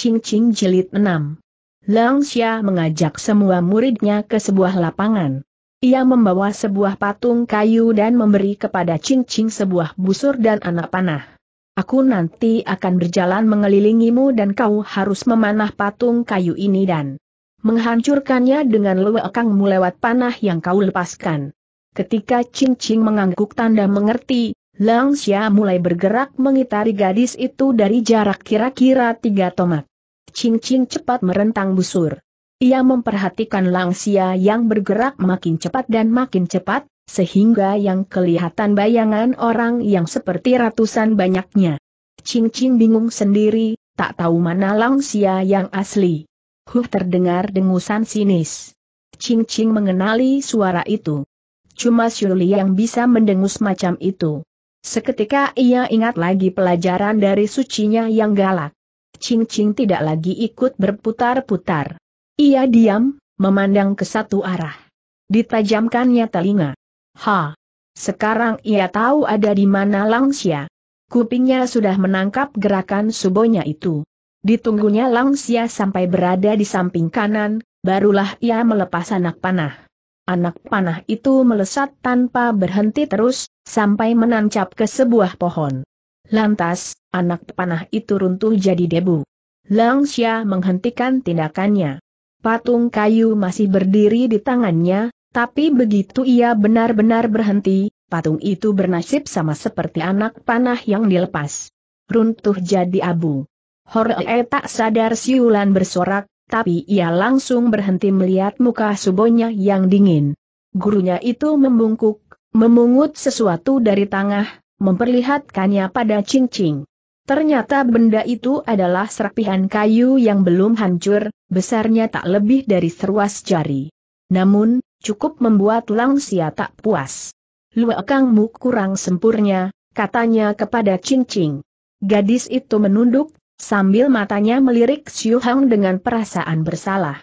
Cing Cing Jelit 6. Lang Xia mengajak semua muridnya ke sebuah lapangan. Ia membawa sebuah patung kayu dan memberi kepada Cing Cing sebuah busur dan anak panah. Aku nanti akan berjalan mengelilingimu dan kau harus memanah patung kayu ini dan menghancurkannya dengan lewekangmu lewat panah yang kau lepaskan. Ketika Cing Cing mengangguk tanda mengerti, Lang Xia mulai bergerak mengitari gadis itu dari jarak kira-kira tiga tomat cincin cepat merentang busur. Ia memperhatikan langsia yang bergerak makin cepat dan makin cepat, sehingga yang kelihatan bayangan orang yang seperti ratusan banyaknya. Cincin bingung sendiri, tak tahu mana langsia yang asli. Huh terdengar dengusan sinis. Cincin mengenali suara itu. Cuma Syuli yang bisa mendengus macam itu. Seketika ia ingat lagi pelajaran dari sucinya yang galak. Ching Ching tidak lagi ikut berputar-putar. Ia diam, memandang ke satu arah. Ditajamkannya telinga. Ha! Sekarang ia tahu ada di mana Langsia. Kupingnya sudah menangkap gerakan subonya itu. Ditunggunya Langsia sampai berada di samping kanan, barulah ia melepas anak panah. Anak panah itu melesat tanpa berhenti terus, sampai menancap ke sebuah pohon. Lantas, Anak panah itu runtuh jadi debu. Lang Xia menghentikan tindakannya. Patung kayu masih berdiri di tangannya, tapi begitu ia benar-benar berhenti, patung itu bernasib sama seperti anak panah yang dilepas. Runtuh jadi abu. Horee tak sadar siulan bersorak, tapi ia langsung berhenti melihat muka subonya yang dingin. Gurunya itu membungkuk, memungut sesuatu dari tangah, memperlihatkannya pada cincing. Ternyata benda itu adalah serpihan kayu yang belum hancur, besarnya tak lebih dari seruas jari. Namun, cukup membuat Langsia tak puas. Luakangmu kurang sempurnya, katanya kepada Ching Gadis itu menunduk, sambil matanya melirik Xiu Hang dengan perasaan bersalah.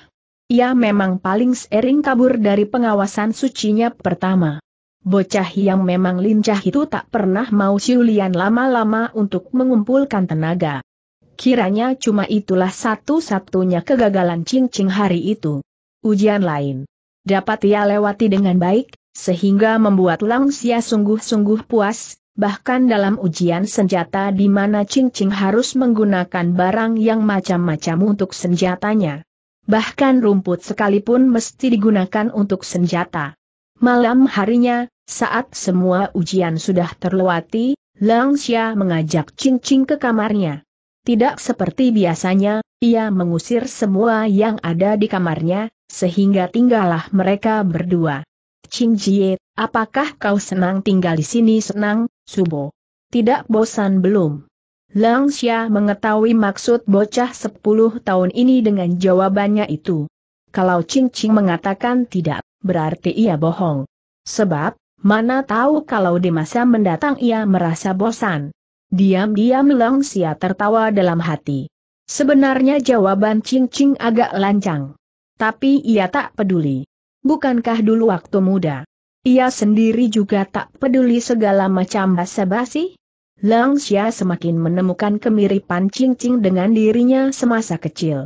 Ia memang paling sering kabur dari pengawasan sucinya pertama. Bocah yang memang lincah itu tak pernah mau siulian lama-lama untuk mengumpulkan tenaga. Kiranya cuma itulah satu-satunya kegagalan cincing hari itu. Ujian lain dapat ia lewati dengan baik, sehingga membuat Langsia sungguh-sungguh puas, bahkan dalam ujian senjata di mana cincing harus menggunakan barang yang macam-macam untuk senjatanya. Bahkan rumput sekalipun mesti digunakan untuk senjata. Malam harinya, saat semua ujian sudah terlewati, Lang Xia mengajak Ching Ching ke kamarnya. Tidak seperti biasanya, ia mengusir semua yang ada di kamarnya, sehingga tinggallah mereka berdua. Ching Jie, apakah kau senang tinggal di sini senang, Subo? Tidak bosan belum? Lang Xia mengetahui maksud bocah 10 tahun ini dengan jawabannya itu. Kalau Ching Ching mengatakan tidak berarti ia bohong. Sebab, mana tahu kalau di masa mendatang ia merasa bosan. Diam-diam Leng Xia tertawa dalam hati. Sebenarnya jawaban Ching Ching agak lancang. Tapi ia tak peduli. Bukankah dulu waktu muda? Ia sendiri juga tak peduli segala macam basa-basi? Lang Xia semakin menemukan kemiripan Ching Ching dengan dirinya semasa kecil.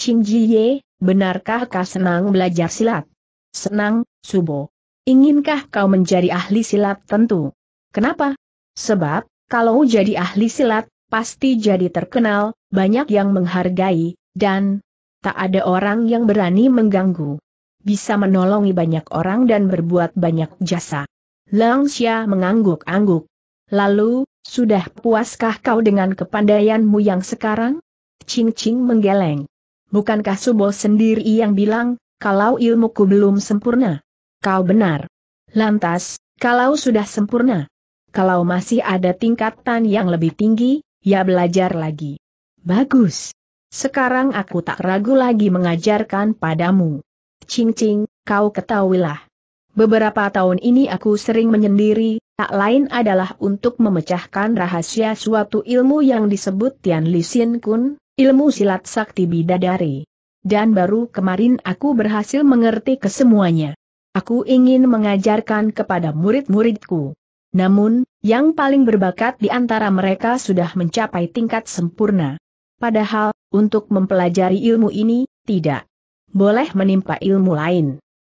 Ching Jie, benarkah kau senang belajar silat? Senang, Subo. Inginkah kau menjadi ahli silat tentu? Kenapa? Sebab, kalau jadi ahli silat, pasti jadi terkenal, banyak yang menghargai, dan tak ada orang yang berani mengganggu. Bisa menolongi banyak orang dan berbuat banyak jasa. Lang Xia mengangguk-angguk. Lalu, sudah puaskah kau dengan kepandaianmu yang sekarang? Ching Ching menggeleng. Bukankah Subo sendiri yang bilang, kalau ilmuku belum sempurna. Kau benar. Lantas, kalau sudah sempurna, kalau masih ada tingkatan yang lebih tinggi, ya belajar lagi. Bagus. Sekarang aku tak ragu lagi mengajarkan padamu. Cing-cing, kau ketahuilah. Beberapa tahun ini aku sering menyendiri, tak lain adalah untuk memecahkan rahasia suatu ilmu yang disebut Tian Li Xin Kun, ilmu silat sakti bidadari dan baru kemarin aku berhasil mengerti kesemuanya. Aku ingin mengajarkan kepada murid-muridku. Namun, yang paling berbakat di antara mereka sudah mencapai tingkat sempurna. Padahal, untuk mempelajari ilmu ini, tidak boleh menimpa ilmu lain.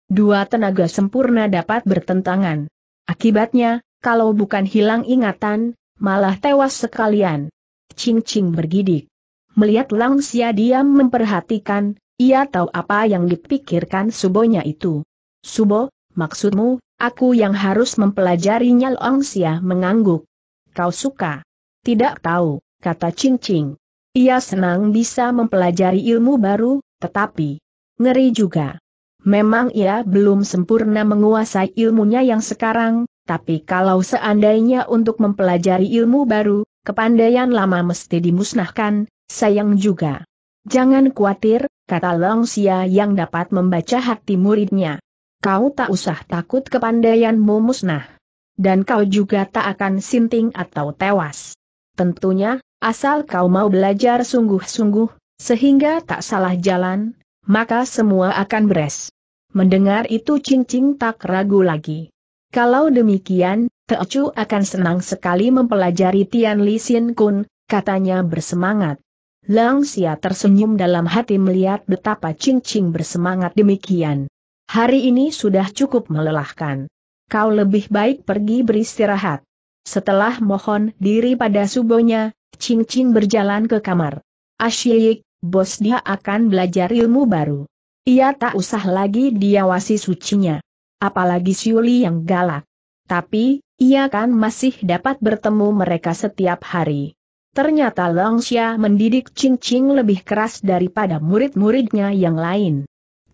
Dua tenaga sempurna dapat bertentangan. Akibatnya, kalau bukan hilang ingatan, malah tewas sekalian. Cing-cing bergidik. Melihat Langsia diam memperhatikan, ia tahu apa yang dipikirkan Subonya itu. Subo, maksudmu, aku yang harus mempelajarinya Langsia mengangguk. Kau suka? Tidak tahu, kata Ching Ching. Ia senang bisa mempelajari ilmu baru, tetapi ngeri juga. Memang ia belum sempurna menguasai ilmunya yang sekarang, tapi kalau seandainya untuk mempelajari ilmu baru, kepandaian lama mesti dimusnahkan, Sayang juga. Jangan khawatir, kata Longsia yang dapat membaca hati muridnya. Kau tak usah takut kepandaianmu musnah. Dan kau juga tak akan sinting atau tewas. Tentunya, asal kau mau belajar sungguh-sungguh, sehingga tak salah jalan, maka semua akan beres. Mendengar itu cincin tak ragu lagi. Kalau demikian, Teocu akan senang sekali mempelajari Tian Li Sin Kun, katanya bersemangat. Lang Langsia tersenyum dalam hati melihat betapa Ching Ching bersemangat demikian. Hari ini sudah cukup melelahkan. Kau lebih baik pergi beristirahat. Setelah mohon diri pada subonya, Ching Ching berjalan ke kamar. Asyik, bos dia akan belajar ilmu baru. Ia tak usah lagi diawasi sucinya. Apalagi Siuli yang galak. Tapi, ia kan masih dapat bertemu mereka setiap hari. Ternyata Longxia mendidik Cincin lebih keras daripada murid-muridnya yang lain.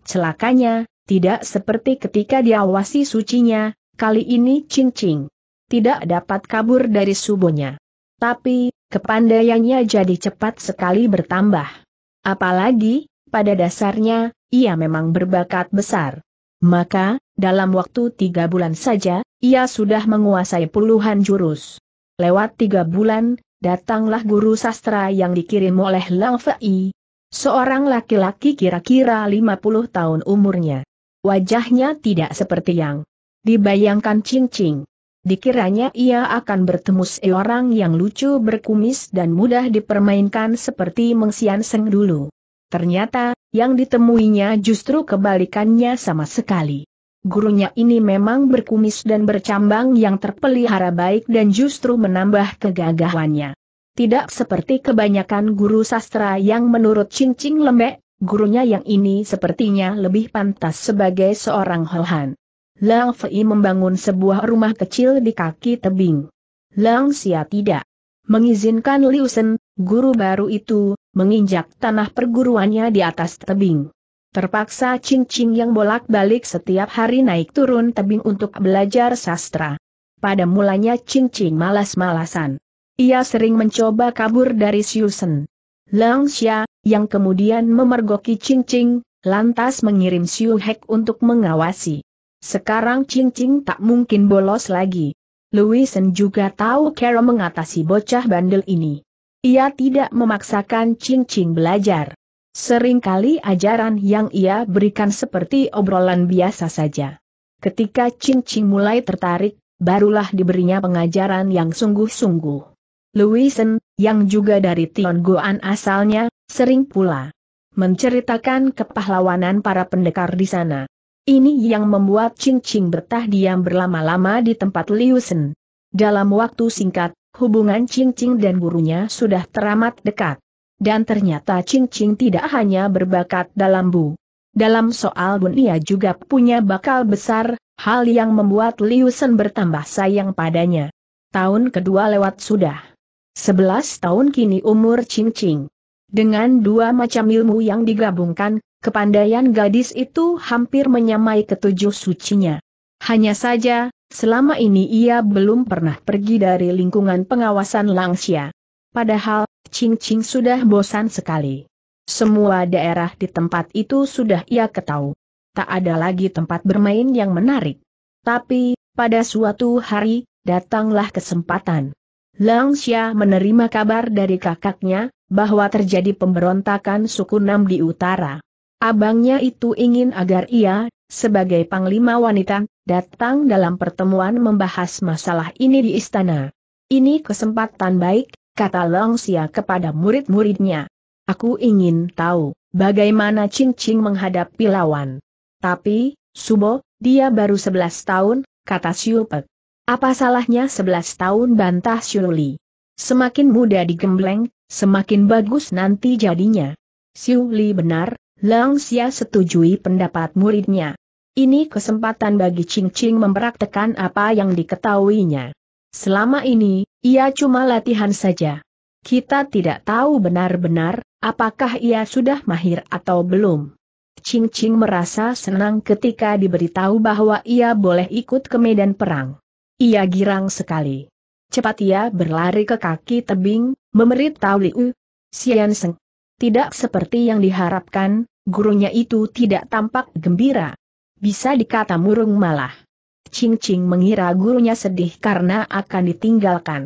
Celakanya, tidak seperti ketika diawasi sucinya, kali ini Cincin tidak dapat kabur dari subuhnya. Tapi, kepandaiannya jadi cepat sekali bertambah. Apalagi, pada dasarnya, ia memang berbakat besar. Maka, dalam waktu tiga bulan saja, ia sudah menguasai puluhan jurus. Lewat tiga bulan, datanglah guru sastra yang dikirim oleh Lang Fei, seorang laki-laki kira-kira 50 tahun umurnya. Wajahnya tidak seperti yang dibayangkan cincing. Dikiranya ia akan bertemu seorang yang lucu berkumis dan mudah dipermainkan seperti Mengsian Seng dulu. Ternyata, yang ditemuinya justru kebalikannya sama sekali gurunya ini memang berkumis dan bercambang yang terpelihara baik dan justru menambah kegagahannya. Tidak seperti kebanyakan guru sastra yang menurut cincing lembek, gurunya yang ini sepertinya lebih pantas sebagai seorang Hohan. Lang Fei membangun sebuah rumah kecil di kaki tebing. Lang Xia tidak mengizinkan Liu Shen, guru baru itu, menginjak tanah perguruannya di atas tebing. Terpaksa cincin yang bolak-balik setiap hari naik turun tebing untuk belajar sastra. Pada mulanya cincin malas-malasan. Ia sering mencoba kabur dari Siusen. Xia yang kemudian memergoki cincin, lantas mengirim Siu Hek untuk mengawasi. Sekarang cincin tak mungkin bolos lagi. Louisen juga tahu cara mengatasi bocah bandel ini. Ia tidak memaksakan cincin belajar. Seringkali ajaran yang ia berikan seperti obrolan biasa saja. Ketika Ching Ching mulai tertarik, barulah diberinya pengajaran yang sungguh-sungguh. Louisen, yang juga dari Goan asalnya, sering pula menceritakan kepahlawanan para pendekar di sana. Ini yang membuat Ching Ching betah diam berlama-lama di tempat Liusen. Dalam waktu singkat, hubungan Ching Ching dan gurunya sudah teramat dekat. Dan ternyata Ching Ching tidak hanya berbakat dalam bu. Dalam soal ia juga punya bakal besar, hal yang membuat Liu Sen bertambah sayang padanya. Tahun kedua lewat sudah. Sebelas tahun kini umur Ching Ching. Dengan dua macam ilmu yang digabungkan, kepandaian gadis itu hampir menyamai ketujuh sucinya. Hanya saja, selama ini ia belum pernah pergi dari lingkungan pengawasan Langsia. Padahal, Ching Ching sudah bosan sekali. Semua daerah di tempat itu sudah ia ketahui. Tak ada lagi tempat bermain yang menarik. Tapi, pada suatu hari, datanglah kesempatan. Langsia menerima kabar dari kakaknya, bahwa terjadi pemberontakan suku Nam di utara. Abangnya itu ingin agar ia, sebagai panglima wanita, datang dalam pertemuan membahas masalah ini di istana. Ini kesempatan baik, kata Long Xia kepada murid-muridnya. Aku ingin tahu, bagaimana Ching Ching menghadapi lawan. Tapi, Subo, dia baru 11 tahun, kata Xiu Pek. Apa salahnya 11 tahun bantah Xiu Li? Semakin muda digembleng, semakin bagus nanti jadinya. Xiu Li benar, Lang Xia setujui pendapat muridnya. Ini kesempatan bagi Ching Ching mempraktekan apa yang diketahuinya. Selama ini, ia cuma latihan saja. Kita tidak tahu benar-benar, apakah ia sudah mahir atau belum. Ching Ching merasa senang ketika diberitahu bahwa ia boleh ikut ke medan perang. Ia girang sekali. Cepat ia berlari ke kaki tebing, memberitahu Liu. Xian Seng. Tidak seperti yang diharapkan, gurunya itu tidak tampak gembira. Bisa dikata murung malah. Ching Ching mengira gurunya sedih karena akan ditinggalkan.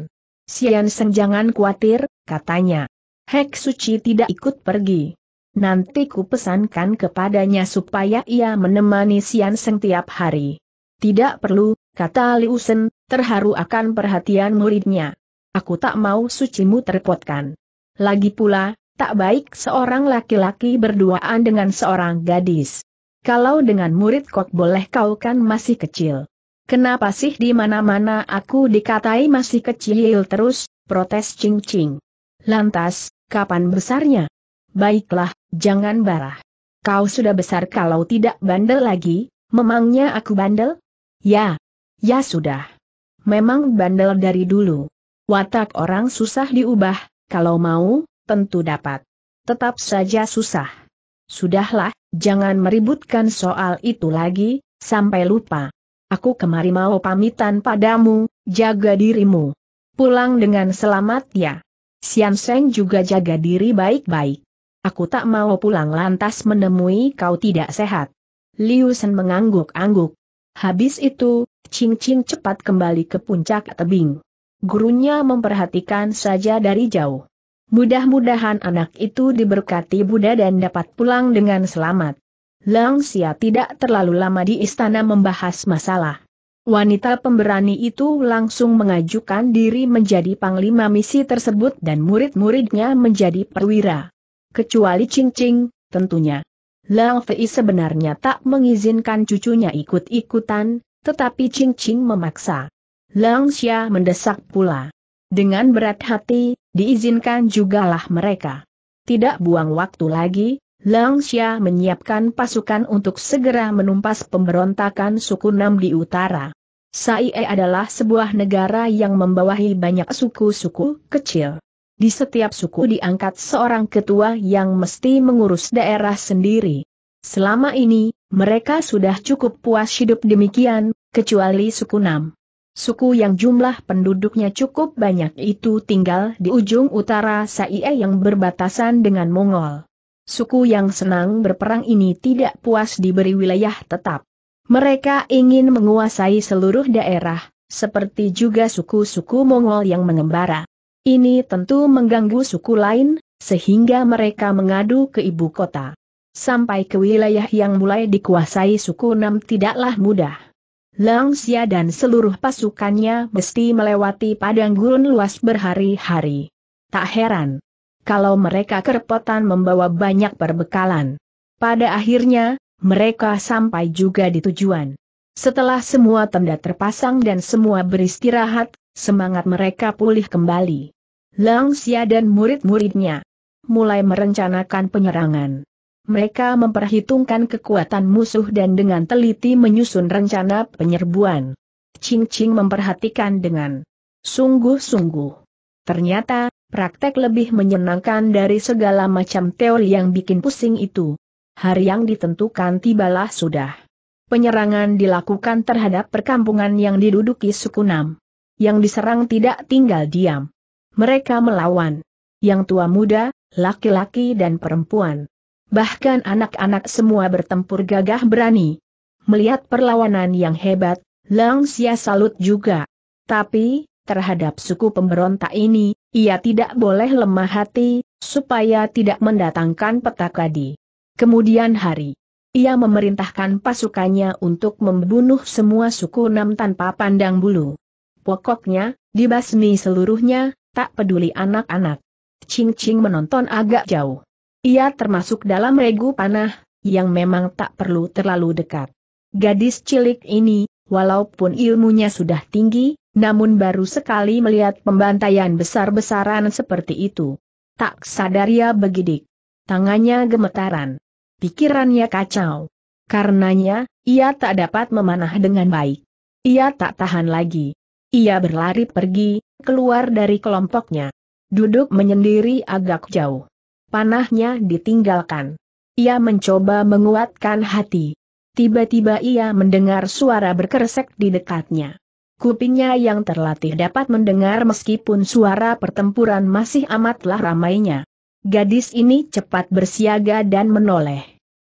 Sian Seng jangan khawatir, katanya. Hek Suci tidak ikut pergi. Nanti ku pesankan kepadanya supaya ia menemani Sian Seng tiap hari. Tidak perlu, kata Liu Sen, terharu akan perhatian muridnya. Aku tak mau sucimu terpotkan. Lagi pula, tak baik seorang laki-laki berduaan dengan seorang gadis. Kalau dengan murid kok boleh kau kan masih kecil. Kenapa sih di mana-mana aku dikatai masih kecil terus, protes Ching Ching. Lantas, kapan besarnya? Baiklah, jangan barah. Kau sudah besar kalau tidak bandel lagi, memangnya aku bandel? Ya. Ya sudah. Memang bandel dari dulu. Watak orang susah diubah, kalau mau, tentu dapat. Tetap saja susah. Sudahlah, Jangan meributkan soal itu lagi, sampai lupa. Aku kemari mau pamitan padamu, jaga dirimu. Pulang dengan selamat ya. Sian Seng juga jaga diri baik-baik. Aku tak mau pulang lantas menemui kau tidak sehat. Liu Sen mengangguk-angguk. Habis itu, Ching Ching cepat kembali ke puncak tebing. Gurunya memperhatikan saja dari jauh. Mudah-mudahan anak itu diberkati Buddha dan dapat pulang dengan selamat. Lang Xia tidak terlalu lama di istana membahas masalah. Wanita pemberani itu langsung mengajukan diri menjadi panglima misi tersebut dan murid-muridnya menjadi perwira. Kecuali Ching Ching, tentunya. Lang Fei sebenarnya tak mengizinkan cucunya ikut-ikutan, tetapi Ching Ching memaksa. Lang Xia mendesak pula. Dengan berat hati, diizinkan jugalah mereka. Tidak buang waktu lagi, Lang Xia menyiapkan pasukan untuk segera menumpas pemberontakan suku Nam di utara. Saie adalah sebuah negara yang membawahi banyak suku-suku kecil. Di setiap suku diangkat seorang ketua yang mesti mengurus daerah sendiri. Selama ini, mereka sudah cukup puas hidup demikian, kecuali suku Nam. Suku yang jumlah penduduknya cukup banyak itu tinggal di ujung utara Saie yang berbatasan dengan Mongol. Suku yang senang berperang ini tidak puas diberi wilayah tetap. Mereka ingin menguasai seluruh daerah, seperti juga suku-suku Mongol yang mengembara. Ini tentu mengganggu suku lain, sehingga mereka mengadu ke ibu kota. Sampai ke wilayah yang mulai dikuasai suku enam tidaklah mudah. Lang Xia dan seluruh pasukannya mesti melewati padang gurun luas berhari-hari. Tak heran kalau mereka kerepotan membawa banyak perbekalan. Pada akhirnya, mereka sampai juga di tujuan. Setelah semua tenda terpasang dan semua beristirahat, semangat mereka pulih kembali. Lang Xia dan murid-muridnya mulai merencanakan penyerangan. Mereka memperhitungkan kekuatan musuh dan dengan teliti menyusun rencana penyerbuan. Ching Ching memperhatikan dengan sungguh-sungguh. Ternyata, praktek lebih menyenangkan dari segala macam teori yang bikin pusing itu. Hari yang ditentukan tibalah sudah. Penyerangan dilakukan terhadap perkampungan yang diduduki suku Nam. Yang diserang tidak tinggal diam. Mereka melawan. Yang tua muda, laki-laki dan perempuan bahkan anak-anak semua bertempur gagah berani. Melihat perlawanan yang hebat, Lang Xia salut juga. Tapi, terhadap suku pemberontak ini, ia tidak boleh lemah hati, supaya tidak mendatangkan petaka di kemudian hari. Ia memerintahkan pasukannya untuk membunuh semua suku enam tanpa pandang bulu. Pokoknya, dibasmi seluruhnya, tak peduli anak-anak. Ching Ching menonton agak jauh. Ia termasuk dalam regu panah, yang memang tak perlu terlalu dekat. Gadis cilik ini, walaupun ilmunya sudah tinggi, namun baru sekali melihat pembantaian besar-besaran seperti itu. Tak sadar ia begidik. Tangannya gemetaran. Pikirannya kacau. Karenanya, ia tak dapat memanah dengan baik. Ia tak tahan lagi. Ia berlari pergi, keluar dari kelompoknya. Duduk menyendiri agak jauh panahnya ditinggalkan. Ia mencoba menguatkan hati. Tiba-tiba ia mendengar suara berkeresek di dekatnya. Kupingnya yang terlatih dapat mendengar meskipun suara pertempuran masih amatlah ramainya. Gadis ini cepat bersiaga dan menoleh.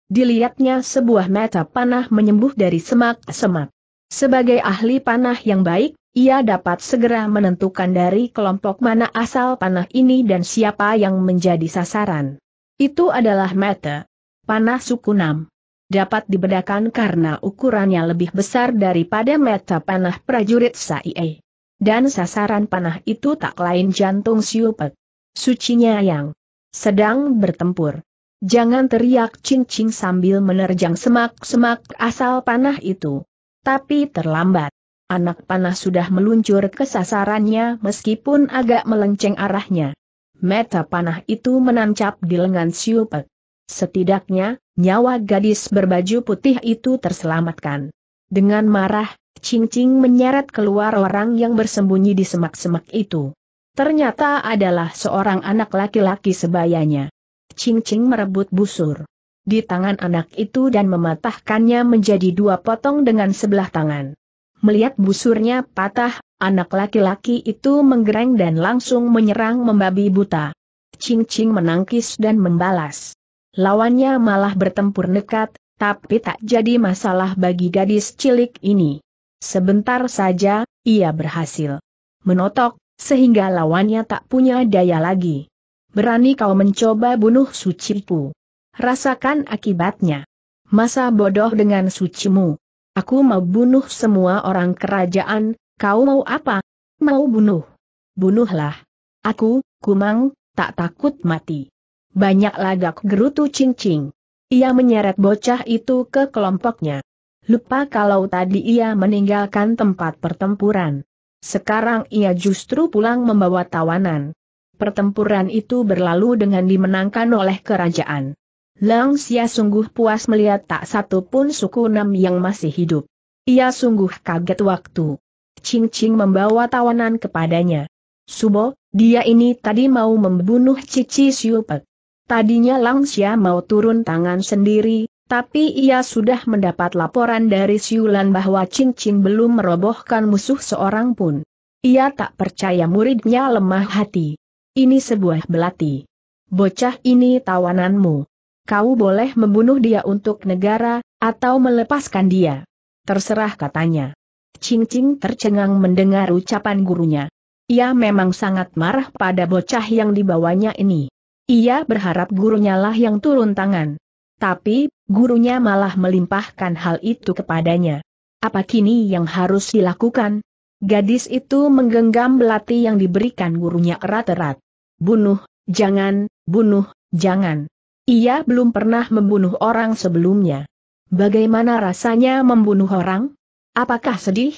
Dilihatnya sebuah mata panah menyembuh dari semak-semak. Sebagai ahli panah yang baik, ia dapat segera menentukan dari kelompok mana asal panah ini dan siapa yang menjadi sasaran. Itu adalah mata, panah suku Nam. Dapat dibedakan karena ukurannya lebih besar daripada mata panah prajurit Saie. Dan sasaran panah itu tak lain jantung Siupet, Sucinya yang sedang bertempur. Jangan teriak cincin sambil menerjang semak-semak asal panah itu. Tapi terlambat. Anak panah sudah meluncur ke sasarannya meskipun agak melenceng arahnya. Meta panah itu menancap di lengan Siupek. Setidaknya, nyawa gadis berbaju putih itu terselamatkan. Dengan marah, Ching Ching menyeret keluar orang yang bersembunyi di semak-semak itu. Ternyata adalah seorang anak laki-laki sebayanya. Ching Ching merebut busur di tangan anak itu dan mematahkannya menjadi dua potong dengan sebelah tangan melihat busurnya patah, anak laki-laki itu menggereng dan langsung menyerang membabi buta. Ching Ching menangkis dan membalas. Lawannya malah bertempur nekat, tapi tak jadi masalah bagi gadis cilik ini. Sebentar saja, ia berhasil menotok, sehingga lawannya tak punya daya lagi. Berani kau mencoba bunuh sucipu. Rasakan akibatnya. Masa bodoh dengan sucimu. Aku mau bunuh semua orang kerajaan, kau mau apa? Mau bunuh. Bunuhlah. Aku, Kumang, tak takut mati. Banyak lagak gerutu cincing. Ia menyeret bocah itu ke kelompoknya. Lupa kalau tadi ia meninggalkan tempat pertempuran. Sekarang ia justru pulang membawa tawanan. Pertempuran itu berlalu dengan dimenangkan oleh kerajaan. Lang Xia sungguh puas melihat tak satu pun suku enam yang masih hidup. Ia sungguh kaget waktu. Ching Ching membawa tawanan kepadanya. Subo, dia ini tadi mau membunuh Cici Siupek. Tadinya Lang Xia mau turun tangan sendiri, tapi ia sudah mendapat laporan dari Siulan bahwa Ching Ching belum merobohkan musuh seorang pun. Ia tak percaya muridnya lemah hati. Ini sebuah belati. Bocah ini tawananmu kau boleh membunuh dia untuk negara, atau melepaskan dia. Terserah katanya. Cing Cing tercengang mendengar ucapan gurunya. Ia memang sangat marah pada bocah yang dibawanya ini. Ia berharap gurunya lah yang turun tangan. Tapi, gurunya malah melimpahkan hal itu kepadanya. Apa kini yang harus dilakukan? Gadis itu menggenggam belati yang diberikan gurunya erat-erat. Bunuh, jangan, bunuh, jangan. Ia belum pernah membunuh orang sebelumnya. Bagaimana rasanya membunuh orang? Apakah sedih?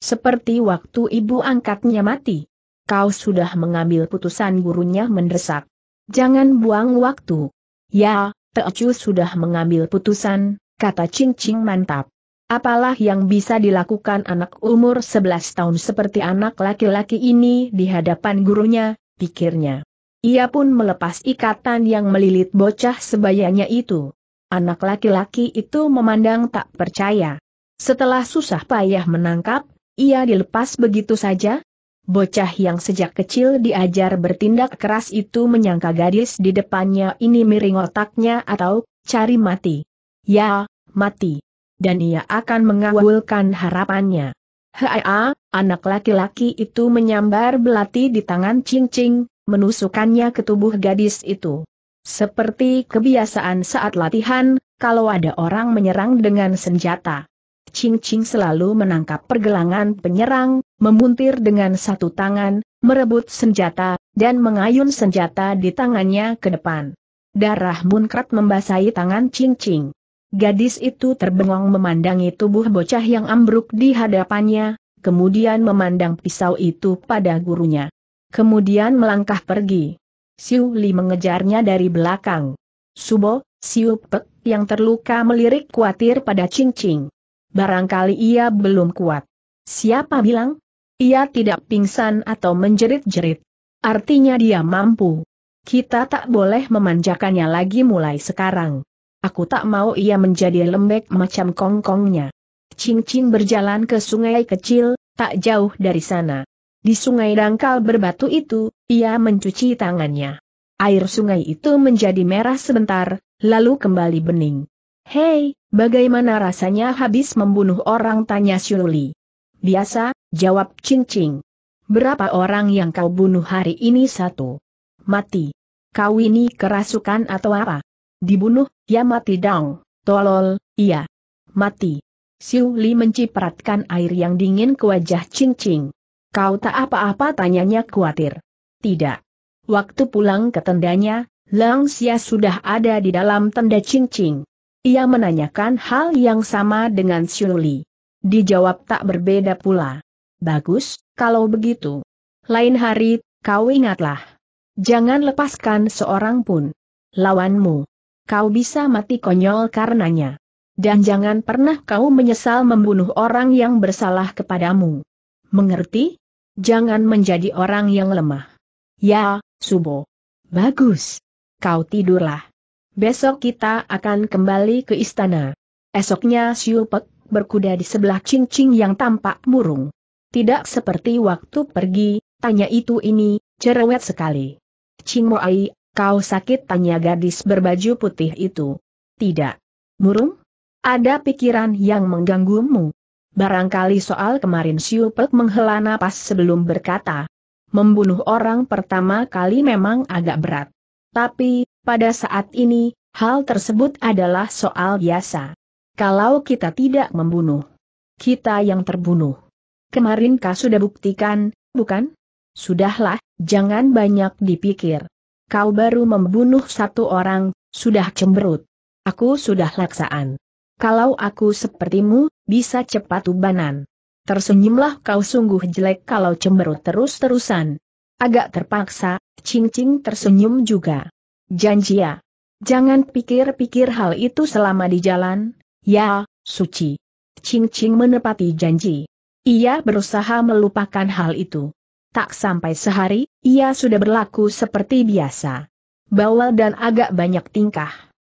Seperti waktu ibu angkatnya mati. Kau sudah mengambil putusan gurunya mendesak. Jangan buang waktu. Ya, Teocu sudah mengambil putusan, kata Ching Ching mantap. Apalah yang bisa dilakukan anak umur 11 tahun seperti anak laki-laki ini di hadapan gurunya, pikirnya. Ia pun melepas ikatan yang melilit bocah sebayanya itu. Anak laki-laki itu memandang tak percaya. Setelah susah payah menangkap, ia dilepas begitu saja. Bocah yang sejak kecil diajar bertindak keras itu menyangka gadis di depannya ini miring otaknya atau cari mati. Ya, mati. Dan ia akan mengawulkan harapannya. Hea, anak laki-laki itu menyambar belati di tangan cincing, menusukannya ke tubuh gadis itu. Seperti kebiasaan saat latihan, kalau ada orang menyerang dengan senjata. Cincing selalu menangkap pergelangan penyerang, memuntir dengan satu tangan, merebut senjata, dan mengayun senjata di tangannya ke depan. Darah munkrat membasahi tangan cincing. Gadis itu terbengong memandangi tubuh bocah yang ambruk di hadapannya, kemudian memandang pisau itu pada gurunya. Kemudian melangkah pergi. Siu Li mengejarnya dari belakang. Subo, Siu Pek yang terluka melirik khawatir pada Ching Ching. Barangkali ia belum kuat. Siapa bilang? Ia tidak pingsan atau menjerit-jerit. Artinya dia mampu. Kita tak boleh memanjakannya lagi mulai sekarang. Aku tak mau ia menjadi lembek macam kongkongnya. Cing-cing berjalan ke sungai kecil, tak jauh dari sana. Di sungai dangkal berbatu itu, ia mencuci tangannya. Air sungai itu menjadi merah sebentar, lalu kembali bening. Hei, bagaimana rasanya habis membunuh orang tanya Syuli. Biasa, jawab Cing-cing. Berapa orang yang kau bunuh hari ini satu? Mati. Kau ini kerasukan atau apa? Dibunuh, ya mati dong, tolol, iya. Mati. Siu Li mencipratkan air yang dingin ke wajah Ching Ching. Kau tak apa-apa tanyanya khawatir. Tidak. Waktu pulang ke tendanya, Lang Xia sudah ada di dalam tenda Ching Ching. Ia menanyakan hal yang sama dengan Siu Li. Dijawab tak berbeda pula. Bagus, kalau begitu. Lain hari, kau ingatlah. Jangan lepaskan seorang pun. Lawanmu kau bisa mati konyol karenanya. Dan jangan pernah kau menyesal membunuh orang yang bersalah kepadamu. Mengerti? Jangan menjadi orang yang lemah. Ya, Subo. Bagus. Kau tidurlah. Besok kita akan kembali ke istana. Esoknya Siupek berkuda di sebelah cincing yang tampak murung. Tidak seperti waktu pergi, tanya itu ini, cerewet sekali. Cing Moai Kau sakit tanya gadis berbaju putih itu. Tidak. Murung? Ada pikiran yang mengganggumu. Barangkali soal kemarin Siupek menghela napas sebelum berkata. Membunuh orang pertama kali memang agak berat. Tapi, pada saat ini, hal tersebut adalah soal biasa. Kalau kita tidak membunuh, kita yang terbunuh. Kemarin kau sudah buktikan, bukan? Sudahlah, jangan banyak dipikir kau baru membunuh satu orang, sudah cemberut. Aku sudah laksaan. Kalau aku sepertimu, bisa cepat ubanan. Tersenyumlah kau sungguh jelek kalau cemberut terus-terusan. Agak terpaksa, cincing tersenyum juga. Janji ya. Jangan pikir-pikir hal itu selama di jalan, ya, suci. Cincing menepati janji. Ia berusaha melupakan hal itu tak sampai sehari, ia sudah berlaku seperti biasa. Bawal dan agak banyak tingkah.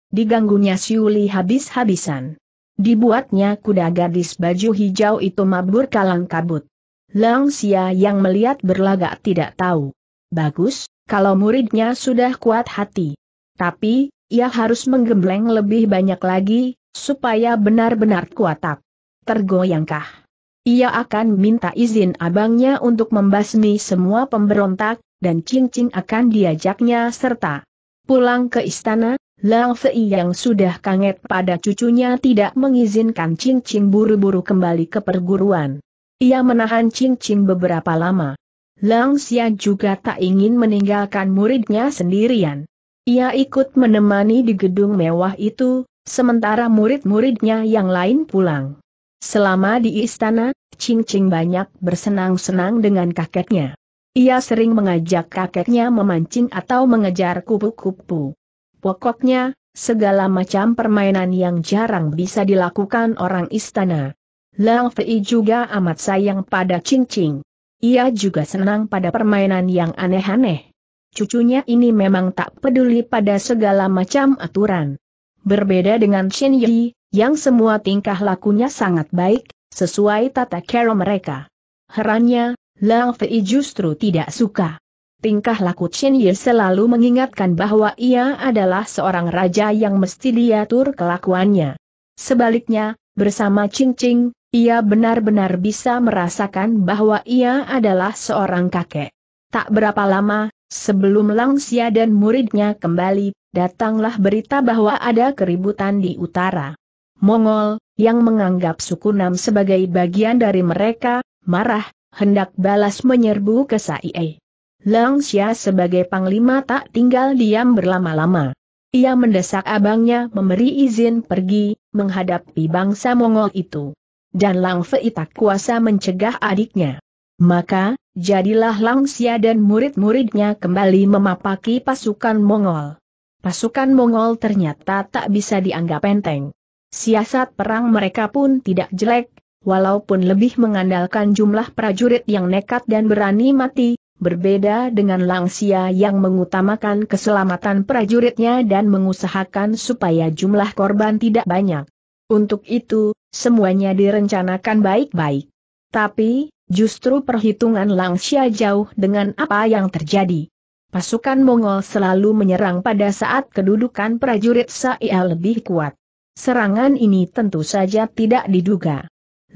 Diganggunya Siuli habis-habisan. Dibuatnya kuda gadis baju hijau itu mabur kalang kabut. Langsia yang melihat berlagak tidak tahu. Bagus, kalau muridnya sudah kuat hati. Tapi, ia harus menggembleng lebih banyak lagi, supaya benar-benar kuatap. Tergoyangkah? Ia akan minta izin abangnya untuk membasmi semua pemberontak, dan cincing akan diajaknya serta. Pulang ke istana, Lang Fei yang sudah kaget pada cucunya tidak mengizinkan cincing buru-buru kembali ke perguruan. Ia menahan cincing beberapa lama. Lang Xia juga tak ingin meninggalkan muridnya sendirian. Ia ikut menemani di gedung mewah itu, sementara murid-muridnya yang lain pulang. Selama di istana, Ching Ching banyak bersenang-senang dengan kakeknya. Ia sering mengajak kakeknya memancing atau mengejar kupu-kupu. Pokoknya, segala macam permainan yang jarang bisa dilakukan orang istana. Lang Fei juga amat sayang pada Ching Ching. Ia juga senang pada permainan yang aneh-aneh. Cucunya ini memang tak peduli pada segala macam aturan. Berbeda dengan Shen Yi, yang semua tingkah lakunya sangat baik, sesuai tata cara mereka. Herannya, Lang Fei justru tidak suka. Tingkah laku Chen Ye selalu mengingatkan bahwa ia adalah seorang raja yang mesti diatur kelakuannya. Sebaliknya, bersama Ching Ching, ia benar-benar bisa merasakan bahwa ia adalah seorang kakek. Tak berapa lama, sebelum Lang Xia dan muridnya kembali, datanglah berita bahwa ada keributan di utara. Mongol, yang menganggap suku Nam sebagai bagian dari mereka, marah, hendak balas menyerbu ke Saie. Lang Xia sebagai panglima tak tinggal diam berlama-lama. Ia mendesak abangnya memberi izin pergi, menghadapi bangsa Mongol itu. Dan Lang Fei tak kuasa mencegah adiknya. Maka, jadilah Lang Xia dan murid-muridnya kembali memapaki pasukan Mongol. Pasukan Mongol ternyata tak bisa dianggap enteng. Siasat perang mereka pun tidak jelek, walaupun lebih mengandalkan jumlah prajurit yang nekat dan berani mati, berbeda dengan langsia yang mengutamakan keselamatan prajuritnya dan mengusahakan supaya jumlah korban tidak banyak. Untuk itu, semuanya direncanakan baik-baik. Tapi, justru perhitungan langsia jauh dengan apa yang terjadi. Pasukan Mongol selalu menyerang pada saat kedudukan prajurit Saia lebih kuat. Serangan ini tentu saja tidak diduga.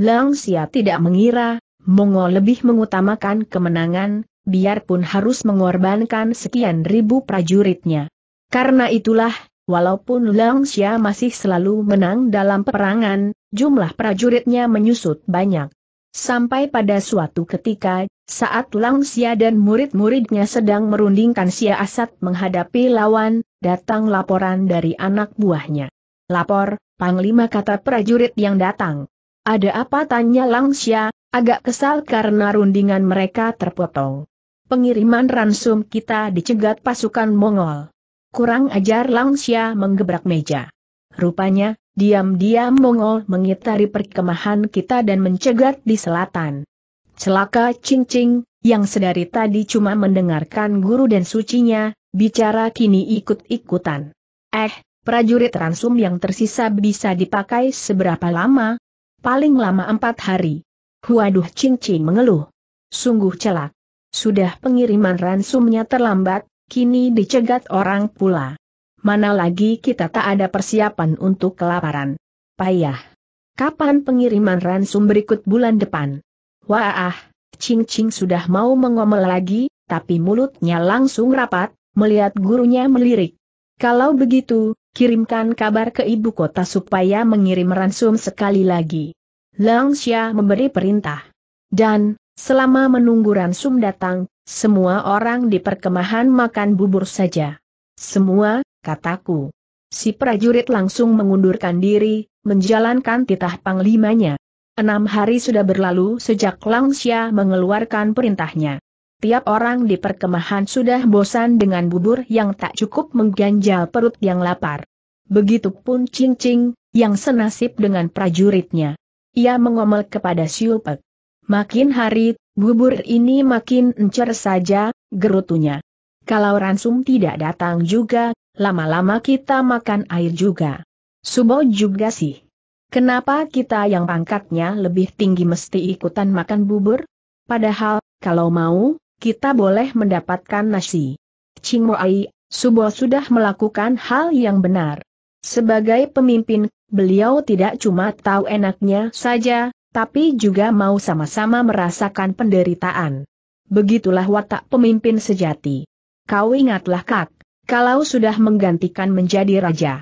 Lang Langsia tidak mengira, Mongol lebih mengutamakan kemenangan, biarpun harus mengorbankan sekian ribu prajuritnya. Karena itulah, walaupun Lang Langsia masih selalu menang dalam peperangan, jumlah prajuritnya menyusut banyak. Sampai pada suatu ketika, saat Lang Langsia dan murid-muridnya sedang merundingkan siasat menghadapi lawan, datang laporan dari anak buahnya. Lapor, Panglima kata prajurit yang datang. Ada apa tanya Langsia, agak kesal karena rundingan mereka terpotong. Pengiriman ransum kita dicegat pasukan Mongol. Kurang ajar Langsia menggebrak meja. Rupanya, diam-diam Mongol mengitari perkemahan kita dan mencegat di selatan. Celaka cincing, yang sedari tadi cuma mendengarkan guru dan sucinya, bicara kini ikut-ikutan. Eh, prajurit ransum yang tersisa bisa dipakai seberapa lama? Paling lama empat hari. Waduh, Ching Ching mengeluh. Sungguh celak. Sudah pengiriman ransumnya terlambat, kini dicegat orang pula. Mana lagi kita tak ada persiapan untuk kelaparan. Payah. Kapan pengiriman ransum berikut bulan depan? Wah, Ching Ching sudah mau mengomel lagi, tapi mulutnya langsung rapat, melihat gurunya melirik. Kalau begitu, kirimkan kabar ke ibu kota supaya mengirim ransum sekali lagi. Langsia memberi perintah. Dan, selama menunggu ransum datang, semua orang di perkemahan makan bubur saja. Semua, kataku. Si prajurit langsung mengundurkan diri, menjalankan titah panglimanya. Enam hari sudah berlalu sejak Langsia mengeluarkan perintahnya. Tiap orang di perkemahan sudah bosan dengan bubur yang tak cukup mengganjal perut yang lapar. Begitupun Cing-Cing, yang senasib dengan prajuritnya. Ia mengomel kepada Siupek. Makin hari, bubur ini makin encer saja, gerutunya. Kalau ransum tidak datang juga, lama-lama kita makan air juga. Subo juga sih. Kenapa kita yang pangkatnya lebih tinggi mesti ikutan makan bubur? Padahal, kalau mau, kita boleh mendapatkan nasi. Ching Moai, Subo sudah melakukan hal yang benar. Sebagai pemimpin, beliau tidak cuma tahu enaknya saja, tapi juga mau sama-sama merasakan penderitaan. Begitulah watak pemimpin sejati. Kau ingatlah kak, kalau sudah menggantikan menjadi raja.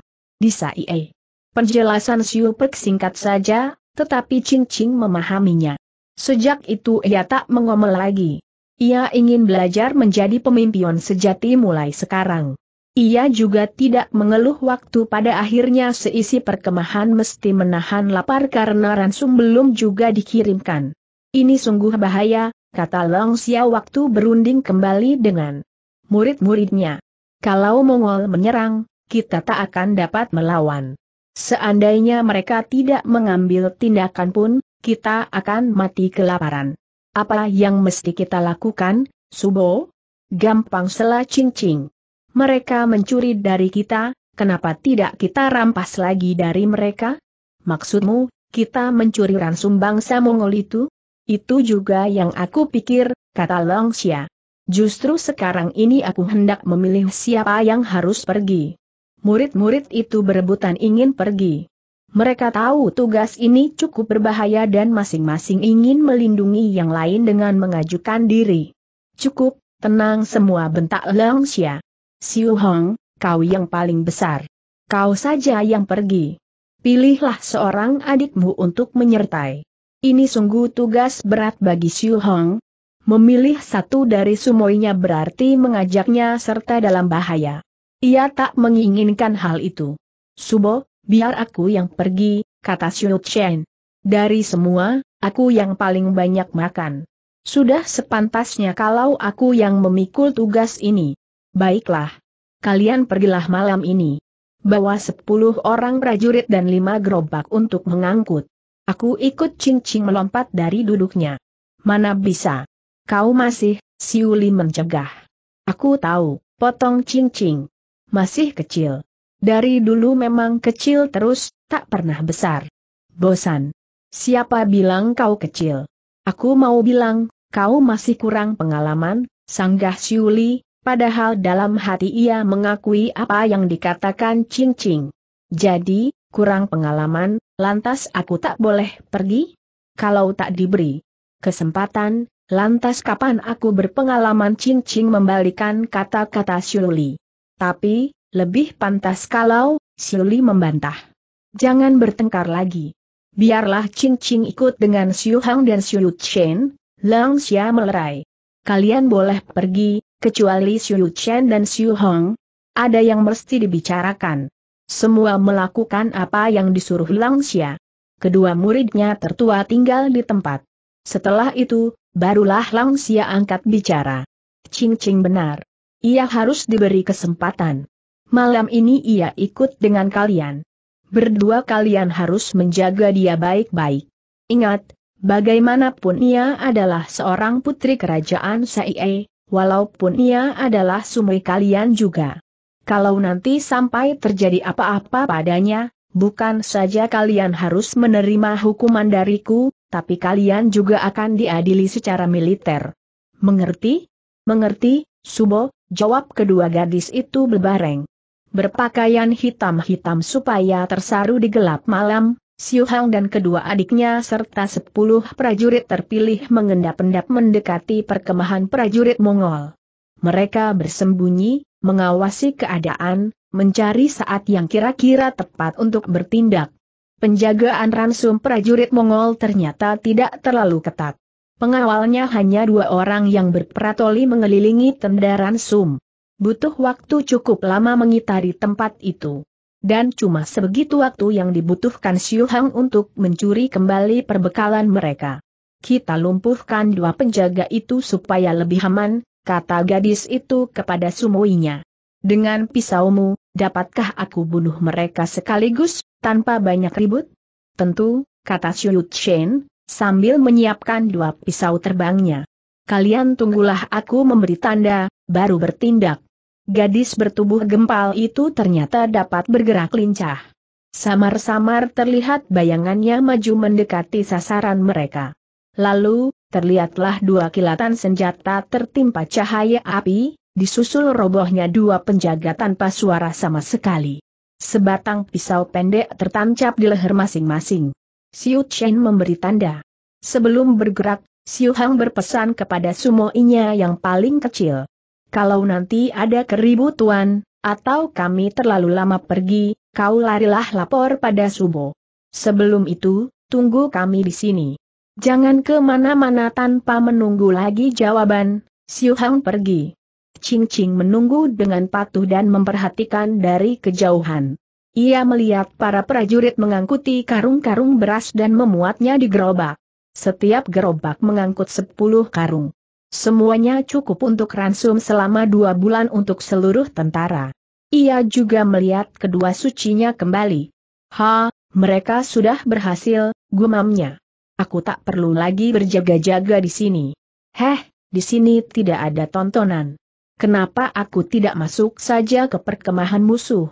Di Ie. Penjelasan Siu Pek singkat saja, tetapi Ching Ching memahaminya. Sejak itu ia tak mengomel lagi. Ia ingin belajar menjadi pemimpin sejati mulai sekarang. Ia juga tidak mengeluh waktu pada akhirnya seisi perkemahan mesti menahan lapar karena ransum belum juga dikirimkan. Ini sungguh bahaya, kata Long Xia waktu berunding kembali dengan murid-muridnya. Kalau Mongol menyerang, kita tak akan dapat melawan. Seandainya mereka tidak mengambil tindakan pun, kita akan mati kelaparan. Apa yang mesti kita lakukan, Subo? Gampang sela cincing. Mereka mencuri dari kita, kenapa tidak kita rampas lagi dari mereka? Maksudmu, kita mencuri ransum bangsa Mongol itu? Itu juga yang aku pikir, kata Longxia. Justru sekarang ini aku hendak memilih siapa yang harus pergi. Murid-murid itu berebutan ingin pergi. Mereka tahu tugas ini cukup berbahaya dan masing-masing ingin melindungi yang lain dengan mengajukan diri. Cukup, tenang semua bentak Xia. Siu Hong, kau yang paling besar. Kau saja yang pergi. Pilihlah seorang adikmu untuk menyertai. Ini sungguh tugas berat bagi Siu Hong. Memilih satu dari sumoinya berarti mengajaknya serta dalam bahaya. Ia tak menginginkan hal itu. Subo, biar aku yang pergi, kata Xiu Chen. Dari semua, aku yang paling banyak makan. Sudah sepantasnya kalau aku yang memikul tugas ini. Baiklah. Kalian pergilah malam ini. Bawa sepuluh orang prajurit dan lima gerobak untuk mengangkut. Aku ikut cincin melompat dari duduknya. Mana bisa? Kau masih, Siuli mencegah. Aku tahu, potong cincin. Masih kecil. Dari dulu memang kecil terus, tak pernah besar. Bosan. Siapa bilang kau kecil? Aku mau bilang, kau masih kurang pengalaman, sanggah Siuli, padahal dalam hati ia mengakui apa yang dikatakan Ching Ching. Jadi, kurang pengalaman, lantas aku tak boleh pergi? Kalau tak diberi kesempatan, lantas kapan aku berpengalaman Ching Ching membalikan kata-kata Siuli. Tapi, lebih pantas kalau, Siuli membantah. Jangan bertengkar lagi. Biarlah Ching Ching ikut dengan Siu Hang dan Siu Chen, Lang Xia melerai. Kalian boleh pergi, kecuali Siu Chen dan Siu Hang. Ada yang mesti dibicarakan. Semua melakukan apa yang disuruh Lang Xia. Kedua muridnya tertua tinggal di tempat. Setelah itu, barulah Lang Xia angkat bicara. Ching Ching benar. Ia harus diberi kesempatan. Malam ini ia ikut dengan kalian. Berdua kalian harus menjaga dia baik-baik. Ingat, bagaimanapun ia adalah seorang putri kerajaan Saie, walaupun ia adalah sumai kalian juga. Kalau nanti sampai terjadi apa-apa padanya, bukan saja kalian harus menerima hukuman dariku, tapi kalian juga akan diadili secara militer. Mengerti? Mengerti, Subo, jawab kedua gadis itu berbareng berpakaian hitam-hitam supaya tersaru di gelap malam, Siu Hang dan kedua adiknya serta sepuluh prajurit terpilih mengendap-endap mendekati perkemahan prajurit Mongol. Mereka bersembunyi, mengawasi keadaan, mencari saat yang kira-kira tepat untuk bertindak. Penjagaan ransum prajurit Mongol ternyata tidak terlalu ketat. Pengawalnya hanya dua orang yang berperatoli mengelilingi tenda ransum butuh waktu cukup lama mengitari tempat itu. Dan cuma sebegitu waktu yang dibutuhkan Xiu Hang untuk mencuri kembali perbekalan mereka. Kita lumpuhkan dua penjaga itu supaya lebih aman, kata gadis itu kepada sumuinya. Dengan pisaumu, dapatkah aku bunuh mereka sekaligus, tanpa banyak ribut? Tentu, kata Xiu Chen, sambil menyiapkan dua pisau terbangnya. Kalian tunggulah aku memberi tanda, baru bertindak. Gadis bertubuh gempal itu ternyata dapat bergerak lincah. Samar-samar terlihat bayangannya maju mendekati sasaran mereka. Lalu, terlihatlah dua kilatan senjata tertimpa cahaya api, disusul robohnya dua penjaga tanpa suara sama sekali. Sebatang pisau pendek tertancap di leher masing-masing. Siu Chen memberi tanda. Sebelum bergerak, Siu Hang berpesan kepada sumo inya yang paling kecil kalau nanti ada keributan, atau kami terlalu lama pergi, kau larilah lapor pada Subo. Sebelum itu, tunggu kami di sini. Jangan kemana-mana tanpa menunggu lagi jawaban, Siu Hang pergi. Ching Ching menunggu dengan patuh dan memperhatikan dari kejauhan. Ia melihat para prajurit mengangkuti karung-karung beras dan memuatnya di gerobak. Setiap gerobak mengangkut sepuluh karung. Semuanya cukup untuk ransum selama dua bulan untuk seluruh tentara. Ia juga melihat kedua sucinya kembali. Ha, mereka sudah berhasil, gumamnya. Aku tak perlu lagi berjaga-jaga di sini. Heh, di sini tidak ada tontonan. Kenapa aku tidak masuk saja ke perkemahan musuh?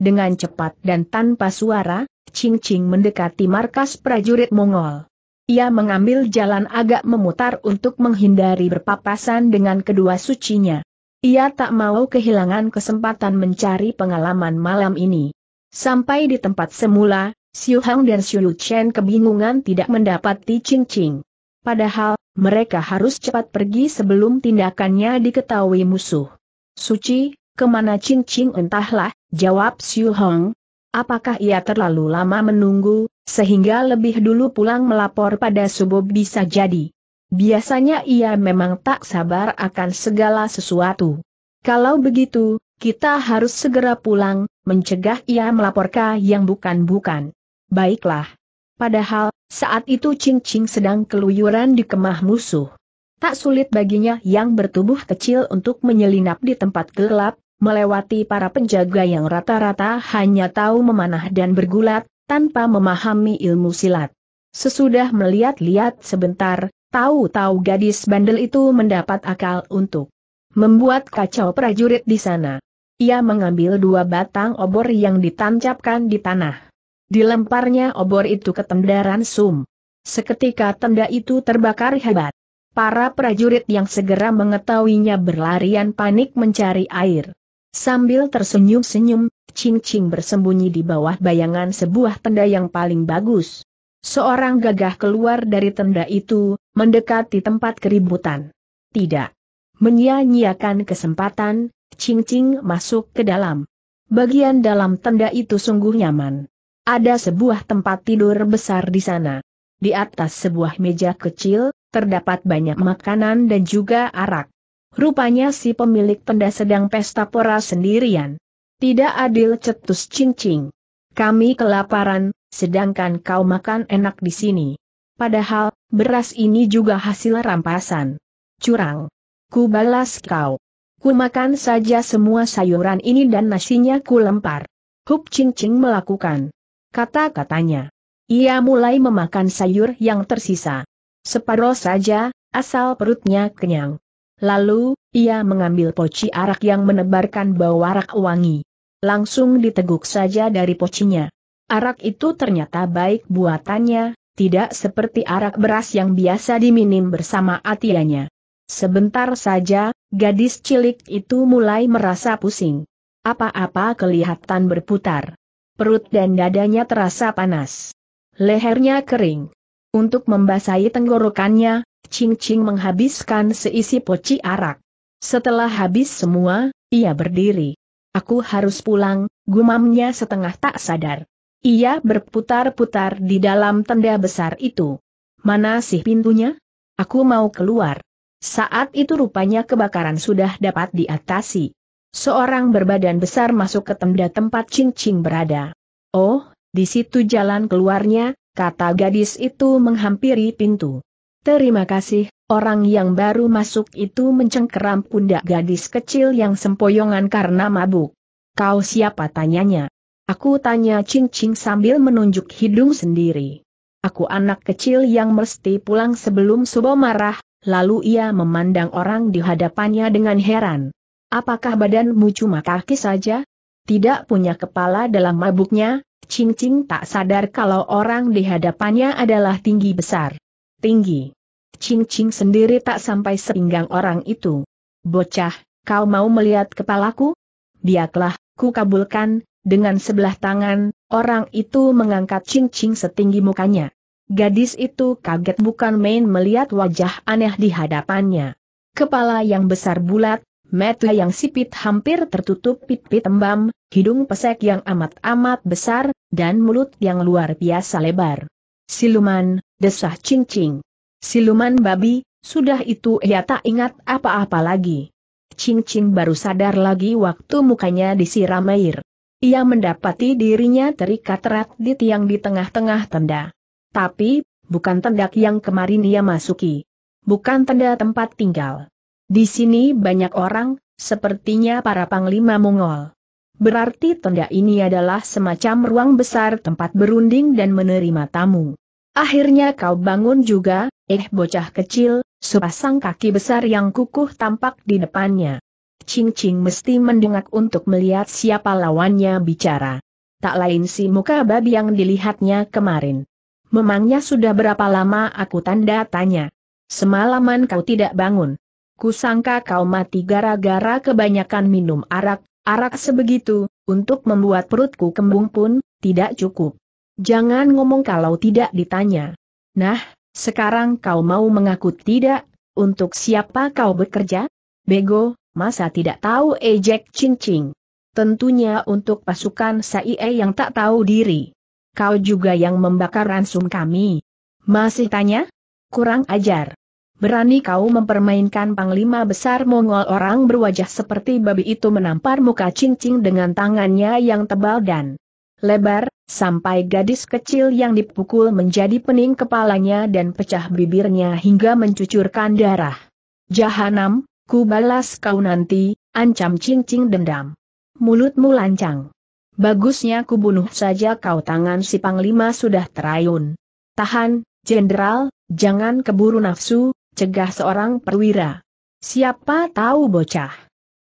Dengan cepat dan tanpa suara, Ching Ching mendekati markas prajurit Mongol ia mengambil jalan agak memutar untuk menghindari berpapasan dengan kedua sucinya. Ia tak mau kehilangan kesempatan mencari pengalaman malam ini. Sampai di tempat semula, Xiu Hang dan Xiu Chen kebingungan tidak mendapati Ching Ching. Padahal, mereka harus cepat pergi sebelum tindakannya diketahui musuh. Suci, kemana Ching Ching entahlah, jawab Xiu Hong. Apakah ia terlalu lama menunggu, sehingga lebih dulu pulang melapor pada subuh bisa jadi. Biasanya ia memang tak sabar akan segala sesuatu. Kalau begitu, kita harus segera pulang, mencegah ia melaporkan yang bukan-bukan. Baiklah. Padahal, saat itu Ching Ching sedang keluyuran di kemah musuh. Tak sulit baginya yang bertubuh kecil untuk menyelinap di tempat gelap, melewati para penjaga yang rata-rata hanya tahu memanah dan bergulat, tanpa memahami ilmu silat. Sesudah melihat-lihat sebentar, tahu-tahu gadis bandel itu mendapat akal untuk membuat kacau prajurit di sana. Ia mengambil dua batang obor yang ditancapkan di tanah. Dilemparnya obor itu ke tendaran sum. Seketika tenda itu terbakar hebat. Para prajurit yang segera mengetahuinya berlarian panik mencari air. Sambil tersenyum-senyum, Ching Ching bersembunyi di bawah bayangan sebuah tenda yang paling bagus. Seorang gagah keluar dari tenda itu, mendekati tempat keributan. Tidak menyia-nyiakan kesempatan, Ching Ching masuk ke dalam. Bagian dalam tenda itu sungguh nyaman. Ada sebuah tempat tidur besar di sana. Di atas sebuah meja kecil, terdapat banyak makanan dan juga arak. Rupanya si pemilik tenda sedang pesta pora sendirian. Tidak adil cetus cincing. Kami kelaparan, sedangkan kau makan enak di sini. Padahal, beras ini juga hasil rampasan. Curang. Ku balas kau. Ku makan saja semua sayuran ini dan nasinya ku lempar. Hup cincing melakukan. Kata-katanya. Ia mulai memakan sayur yang tersisa. Separuh saja, asal perutnya kenyang. Lalu, ia mengambil poci arak yang menebarkan bau arak wangi langsung diteguk saja dari pocinya. Arak itu ternyata baik buatannya, tidak seperti arak beras yang biasa diminim bersama atianya. Sebentar saja, gadis cilik itu mulai merasa pusing. Apa-apa kelihatan berputar. Perut dan dadanya terasa panas. Lehernya kering. Untuk membasahi tenggorokannya, Ching Ching menghabiskan seisi poci arak. Setelah habis semua, ia berdiri. Aku harus pulang, gumamnya setengah tak sadar. Ia berputar-putar di dalam tenda besar itu. Mana sih pintunya? Aku mau keluar. Saat itu rupanya kebakaran sudah dapat diatasi. Seorang berbadan besar masuk ke tenda tempat cincing berada. Oh, di situ jalan keluarnya, kata gadis itu menghampiri pintu. Terima kasih, orang yang baru masuk itu mencengkeram pundak gadis kecil yang sempoyongan karena mabuk. Kau siapa tanyanya? Aku tanya Ching Ching sambil menunjuk hidung sendiri. Aku anak kecil yang mesti pulang sebelum subuh marah, lalu ia memandang orang di hadapannya dengan heran. Apakah badanmu cuma kaki saja? Tidak punya kepala dalam mabuknya, Ching Ching tak sadar kalau orang di hadapannya adalah tinggi besar tinggi. Cing Cing sendiri tak sampai sepinggang orang itu. Bocah, kau mau melihat kepalaku? Biaklah, ku kabulkan, dengan sebelah tangan, orang itu mengangkat Cing Cing setinggi mukanya. Gadis itu kaget bukan main melihat wajah aneh di hadapannya. Kepala yang besar bulat, mata yang sipit hampir tertutup pipi tembam, hidung pesek yang amat-amat besar, dan mulut yang luar biasa lebar. Siluman, desah cincing. Siluman babi, sudah itu ia tak ingat apa-apa lagi. Cincing baru sadar lagi waktu mukanya disiram air. Ia mendapati dirinya terikat erat di tiang di tengah-tengah tenda. Tapi, bukan tenda yang kemarin ia masuki. Bukan tenda tempat tinggal. Di sini banyak orang, sepertinya para panglima Mongol. Berarti tenda ini adalah semacam ruang besar tempat berunding dan menerima tamu. Akhirnya kau bangun juga, eh bocah kecil, sepasang kaki besar yang kukuh tampak di depannya. Cing Cing mesti mendengak untuk melihat siapa lawannya bicara. Tak lain si muka babi yang dilihatnya kemarin. Memangnya sudah berapa lama aku tanda tanya. Semalaman kau tidak bangun. Kusangka kau mati gara-gara kebanyakan minum arak, Arak sebegitu, untuk membuat perutku kembung pun, tidak cukup. Jangan ngomong kalau tidak ditanya. Nah, sekarang kau mau mengaku tidak, untuk siapa kau bekerja? Bego, masa tidak tahu ejek cincing? Tentunya untuk pasukan SAIE yang tak tahu diri. Kau juga yang membakar ransum kami. Masih tanya? Kurang ajar. Berani kau mempermainkan panglima besar Mongol orang berwajah seperti babi itu menampar muka cincing dengan tangannya yang tebal dan lebar, sampai gadis kecil yang dipukul menjadi pening kepalanya dan pecah bibirnya hingga mencucurkan darah. Jahanam, ku balas kau nanti, ancam cincing dendam. Mulutmu lancang. Bagusnya ku bunuh saja kau tangan si panglima sudah terayun. Tahan, jenderal, jangan keburu nafsu, cegah seorang perwira. Siapa tahu bocah.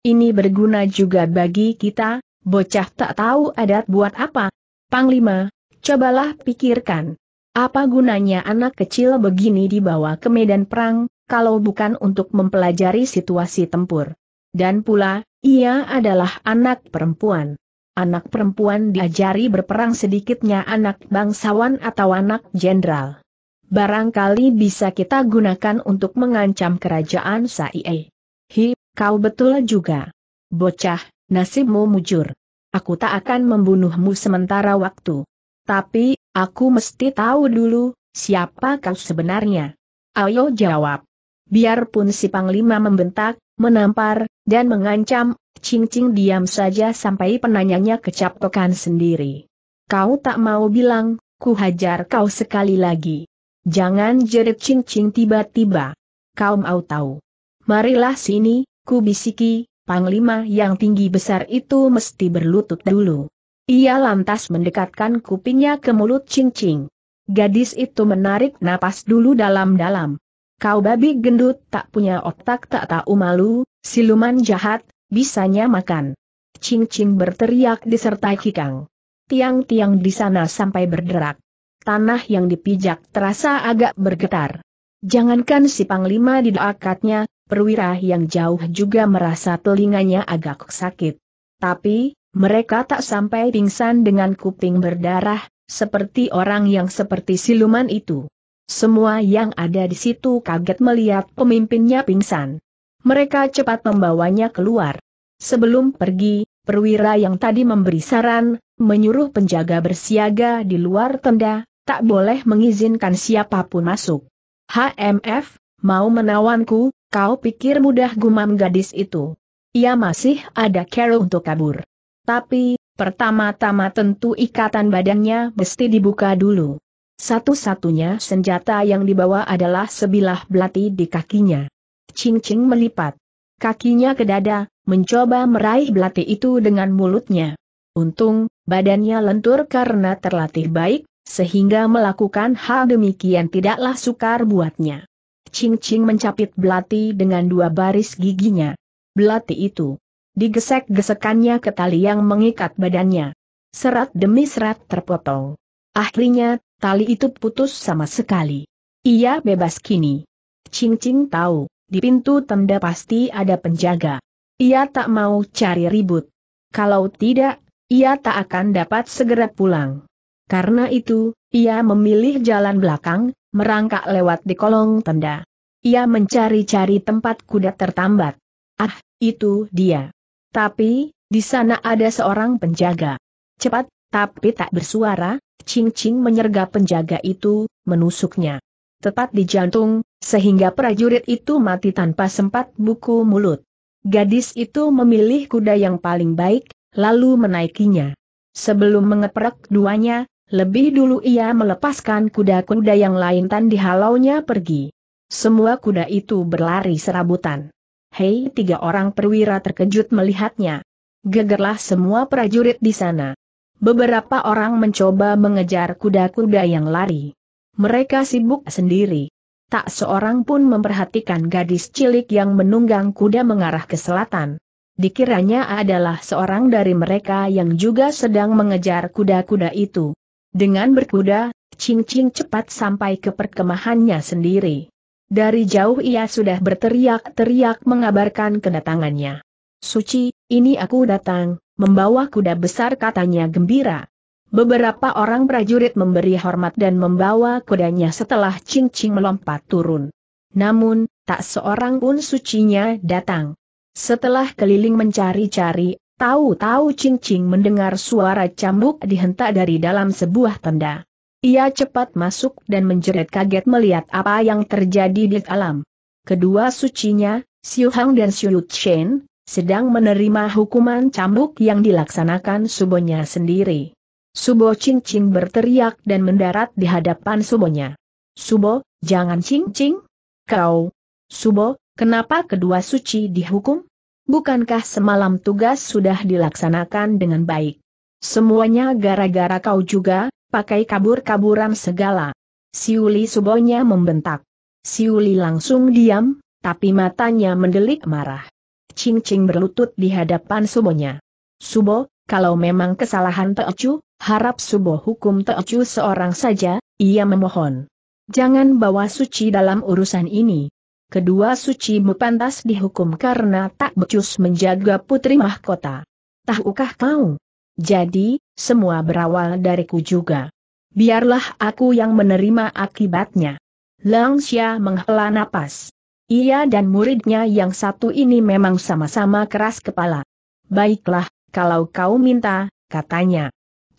Ini berguna juga bagi kita, bocah tak tahu adat buat apa. Panglima, cobalah pikirkan. Apa gunanya anak kecil begini dibawa ke medan perang, kalau bukan untuk mempelajari situasi tempur. Dan pula, ia adalah anak perempuan. Anak perempuan diajari berperang sedikitnya anak bangsawan atau anak jenderal barangkali bisa kita gunakan untuk mengancam kerajaan Saie. Hi, kau betul juga. Bocah, nasibmu mujur. Aku tak akan membunuhmu sementara waktu. Tapi, aku mesti tahu dulu, siapa kau sebenarnya. Ayo jawab. Biarpun si Panglima membentak, menampar, dan mengancam, Cing Cing diam saja sampai penanyanya kecaptokan sendiri. Kau tak mau bilang, ku hajar kau sekali lagi. Jangan jerit cincing tiba-tiba. kaum mau tahu. Marilah sini, ku bisiki, panglima yang tinggi besar itu mesti berlutut dulu. Ia lantas mendekatkan kupingnya ke mulut cincing. Gadis itu menarik napas dulu dalam-dalam. Kau babi gendut tak punya otak tak tahu malu, siluman jahat, bisanya makan. Cincing berteriak disertai kikang. Tiang-tiang di sana sampai berderak tanah yang dipijak terasa agak bergetar. Jangankan si Panglima di dekatnya, perwira yang jauh juga merasa telinganya agak sakit. Tapi, mereka tak sampai pingsan dengan kuping berdarah, seperti orang yang seperti siluman itu. Semua yang ada di situ kaget melihat pemimpinnya pingsan. Mereka cepat membawanya keluar. Sebelum pergi, perwira yang tadi memberi saran, menyuruh penjaga bersiaga di luar tenda, tak boleh mengizinkan siapapun masuk. HMF, mau menawanku, kau pikir mudah gumam gadis itu. Ia masih ada cara untuk kabur. Tapi, pertama-tama tentu ikatan badannya mesti dibuka dulu. Satu-satunya senjata yang dibawa adalah sebilah belati di kakinya. Cing-cing melipat. Kakinya ke dada, mencoba meraih belati itu dengan mulutnya. Untung, badannya lentur karena terlatih baik, sehingga melakukan hal demikian tidaklah sukar buatnya. Ching Ching mencapit belati dengan dua baris giginya. Belati itu digesek-gesekannya ke tali yang mengikat badannya. Serat demi serat terpotong. Akhirnya, tali itu putus sama sekali. Ia bebas kini. Ching Ching tahu, di pintu tenda pasti ada penjaga. Ia tak mau cari ribut. Kalau tidak, ia tak akan dapat segera pulang. Karena itu, ia memilih jalan belakang, merangkak lewat di kolong tenda. Ia mencari-cari tempat kuda tertambat. Ah, itu dia. Tapi, di sana ada seorang penjaga. Cepat, tapi tak bersuara, Ching Ching menyergap penjaga itu, menusuknya. Tepat di jantung, sehingga prajurit itu mati tanpa sempat buku mulut. Gadis itu memilih kuda yang paling baik, lalu menaikinya. Sebelum mengeprek duanya, lebih dulu ia melepaskan kuda-kuda yang lain dan dihalaunya pergi. Semua kuda itu berlari serabutan. Hei tiga orang perwira terkejut melihatnya. Gegerlah semua prajurit di sana. Beberapa orang mencoba mengejar kuda-kuda yang lari. Mereka sibuk sendiri. Tak seorang pun memperhatikan gadis cilik yang menunggang kuda mengarah ke selatan. Dikiranya adalah seorang dari mereka yang juga sedang mengejar kuda-kuda itu. Dengan berkuda, Ching Ching cepat sampai ke perkemahannya sendiri. Dari jauh ia sudah berteriak-teriak mengabarkan kedatangannya. Suci, ini aku datang, membawa kuda besar katanya gembira. Beberapa orang prajurit memberi hormat dan membawa kudanya setelah Ching Ching melompat turun. Namun, tak seorang pun sucinya datang. Setelah keliling mencari-cari, Tahu-tahu cing mendengar suara cambuk dihentak dari dalam sebuah tenda. Ia cepat masuk dan menjerit kaget melihat apa yang terjadi di alam. Kedua sucinya, Xiu Hang dan Xiu Chen, sedang menerima hukuman cambuk yang dilaksanakan subonya sendiri. Subo cing berteriak dan mendarat di hadapan subonya. Subo, jangan cing Kau, Subo, kenapa kedua suci dihukum? bukankah semalam tugas sudah dilaksanakan dengan baik? Semuanya gara-gara kau juga, pakai kabur-kaburan segala. Siuli subonya membentak. Siuli langsung diam, tapi matanya mendelik marah. Cing-cing berlutut di hadapan subonya. Subo, kalau memang kesalahan Teocu, harap Subo hukum Teocu seorang saja, ia memohon. Jangan bawa suci dalam urusan ini, kedua sucimu pantas dihukum karena tak becus menjaga putri mahkota. Tahukah kau? Jadi, semua berawal dariku juga. Biarlah aku yang menerima akibatnya. Langsia menghela napas. Ia dan muridnya yang satu ini memang sama-sama keras kepala. Baiklah, kalau kau minta, katanya.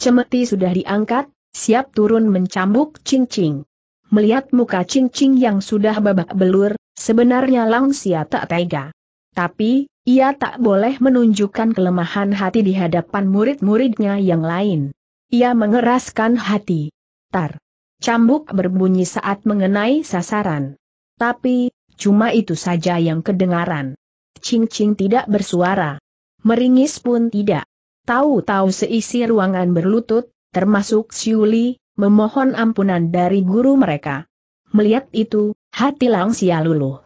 Cemeti sudah diangkat, siap turun mencambuk cincing. Melihat muka cincing yang sudah babak belur, Sebenarnya Langsia tak tega. Tapi, ia tak boleh menunjukkan kelemahan hati di hadapan murid-muridnya yang lain. Ia mengeraskan hati. Tar. Cambuk berbunyi saat mengenai sasaran. Tapi, cuma itu saja yang kedengaran. Cing-cing tidak bersuara. Meringis pun tidak. Tahu-tahu seisi ruangan berlutut, termasuk Siuli, memohon ampunan dari guru mereka. Melihat itu, Hati Langsia luluh.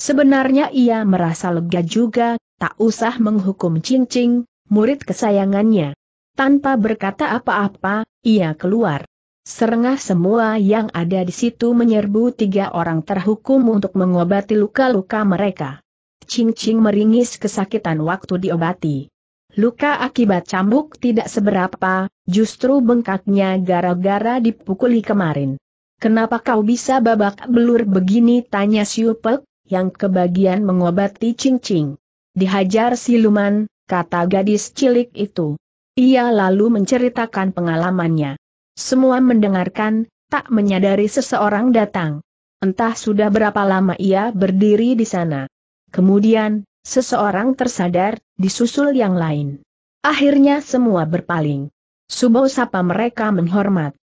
Sebenarnya ia merasa lega juga, tak usah menghukum cincing, murid kesayangannya. Tanpa berkata apa-apa, ia keluar. Serengah semua yang ada di situ menyerbu tiga orang terhukum untuk mengobati luka-luka mereka. cing meringis kesakitan waktu diobati. Luka akibat cambuk tidak seberapa, justru bengkaknya gara-gara dipukuli kemarin. Kenapa kau bisa babak belur begini? Tanya Siupek yang kebagian mengobati cincing. Dihajar siluman, kata gadis cilik itu. Ia lalu menceritakan pengalamannya. Semua mendengarkan, tak menyadari seseorang datang. Entah sudah berapa lama ia berdiri di sana. Kemudian, seseorang tersadar, disusul yang lain. Akhirnya semua berpaling. Subo sapa mereka menghormat.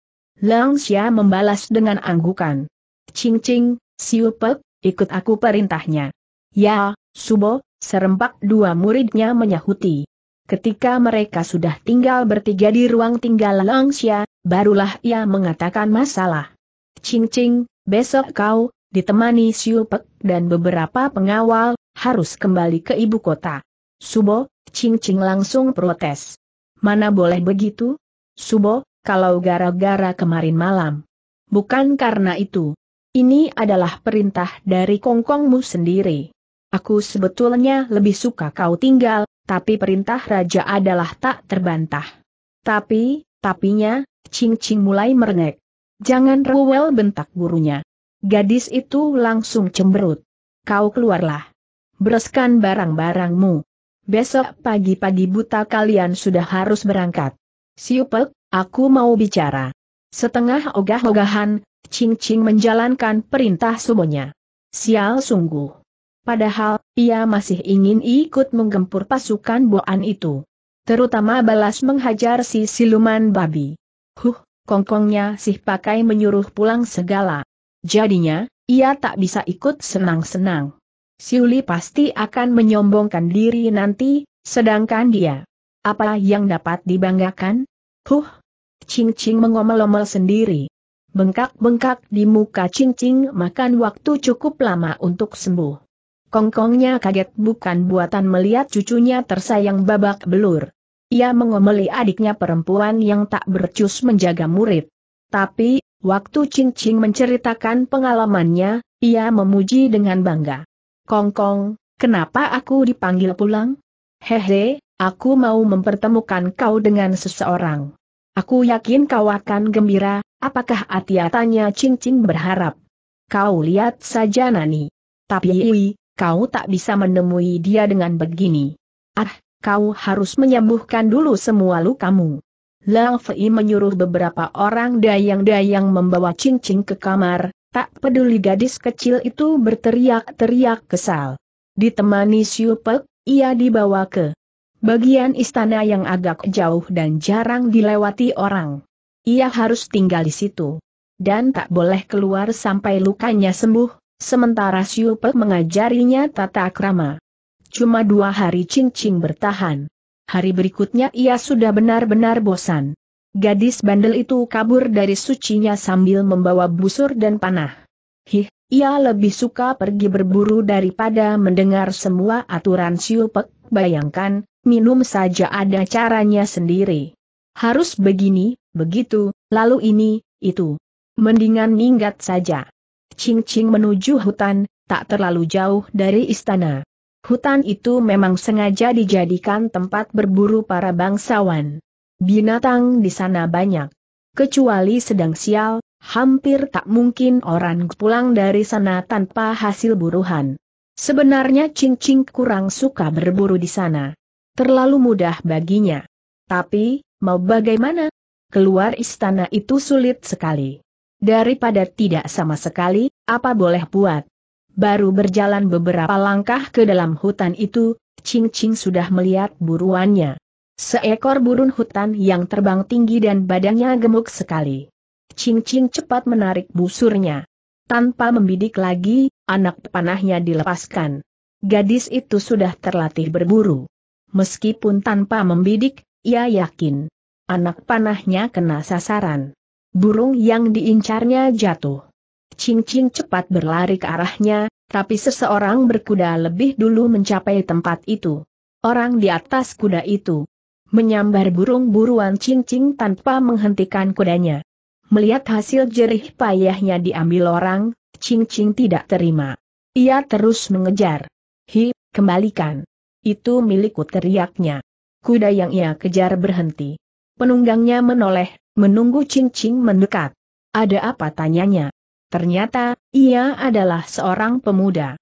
Lang Xia membalas dengan anggukan. Cing Cing, Siu Pek, ikut aku perintahnya. Ya, Subo, serempak dua muridnya menyahuti. Ketika mereka sudah tinggal bertiga di ruang tinggal Lang Xia, barulah ia mengatakan masalah. Cing Cing, besok kau, ditemani Siu Pek dan beberapa pengawal, harus kembali ke ibu kota. Subo, Cing Cing langsung protes. Mana boleh begitu? Subo, kalau gara-gara kemarin malam. Bukan karena itu. Ini adalah perintah dari kongkongmu sendiri. Aku sebetulnya lebih suka kau tinggal, tapi perintah raja adalah tak terbantah. Tapi, tapinya, Ching Ching mulai merengek. Jangan rewel bentak gurunya. Gadis itu langsung cemberut. Kau keluarlah. Bereskan barang-barangmu. Besok pagi-pagi buta kalian sudah harus berangkat. Siupek, Aku mau bicara. Setengah ogah-ogahan, Ching Ching menjalankan perintah sumonya. Sial sungguh. Padahal, ia masih ingin ikut menggempur pasukan Boan itu. Terutama balas menghajar si siluman babi. Huh, kongkongnya sih pakai menyuruh pulang segala. Jadinya, ia tak bisa ikut senang-senang. Siuli pasti akan menyombongkan diri nanti, sedangkan dia. Apa yang dapat dibanggakan? Huh, Cing-Cing mengomel-omel sendiri. Bengkak-bengkak di muka Cing-Cing makan waktu cukup lama untuk sembuh. Kongkongnya kaget bukan buatan melihat cucunya tersayang babak belur. Ia mengomeli adiknya perempuan yang tak bercus menjaga murid. Tapi, waktu Cing-Cing menceritakan pengalamannya, ia memuji dengan bangga. Kongkong, kenapa aku dipanggil pulang? Hehe, aku mau mempertemukan kau dengan seseorang. Aku yakin kau akan gembira, apakah Atia tanya cincin berharap. Kau lihat saja Nani. Tapi Iwi, kau tak bisa menemui dia dengan begini. Ah, kau harus menyembuhkan dulu semua lukamu. Lang Fei menyuruh beberapa orang dayang-dayang membawa cincin ke kamar, tak peduli gadis kecil itu berteriak-teriak kesal. Ditemani Siu Pek, ia dibawa ke bagian istana yang agak jauh dan jarang dilewati orang. Ia harus tinggal di situ. Dan tak boleh keluar sampai lukanya sembuh, sementara Siupe mengajarinya tata krama. Cuma dua hari cincin bertahan. Hari berikutnya ia sudah benar-benar bosan. Gadis bandel itu kabur dari sucinya sambil membawa busur dan panah. Hih, ia lebih suka pergi berburu daripada mendengar semua aturan Siupek, bayangkan, minum saja ada caranya sendiri. Harus begini, begitu, lalu ini, itu. Mendingan minggat saja. Cing-cing menuju hutan, tak terlalu jauh dari istana. Hutan itu memang sengaja dijadikan tempat berburu para bangsawan. Binatang di sana banyak. Kecuali sedang sial, hampir tak mungkin orang pulang dari sana tanpa hasil buruhan. Sebenarnya Cing-Cing kurang suka berburu di sana. Terlalu mudah baginya. Tapi, mau bagaimana? Keluar istana itu sulit sekali. Daripada tidak sama sekali, apa boleh buat? Baru berjalan beberapa langkah ke dalam hutan itu, Ching Ching sudah melihat buruannya. Seekor burung hutan yang terbang tinggi dan badannya gemuk sekali. Ching Ching cepat menarik busurnya. Tanpa membidik lagi, anak panahnya dilepaskan. Gadis itu sudah terlatih berburu. Meskipun tanpa membidik, ia yakin. Anak panahnya kena sasaran. Burung yang diincarnya jatuh. Cincin cepat berlari ke arahnya, tapi seseorang berkuda lebih dulu mencapai tempat itu. Orang di atas kuda itu menyambar burung buruan cincin tanpa menghentikan kudanya. Melihat hasil jerih payahnya diambil orang, cincin tidak terima. Ia terus mengejar. Hi, kembalikan. Itu milikku teriaknya. Kuda yang ia kejar berhenti. Penunggangnya menoleh, menunggu cincin mendekat. Ada apa tanyanya? Ternyata, ia adalah seorang pemuda.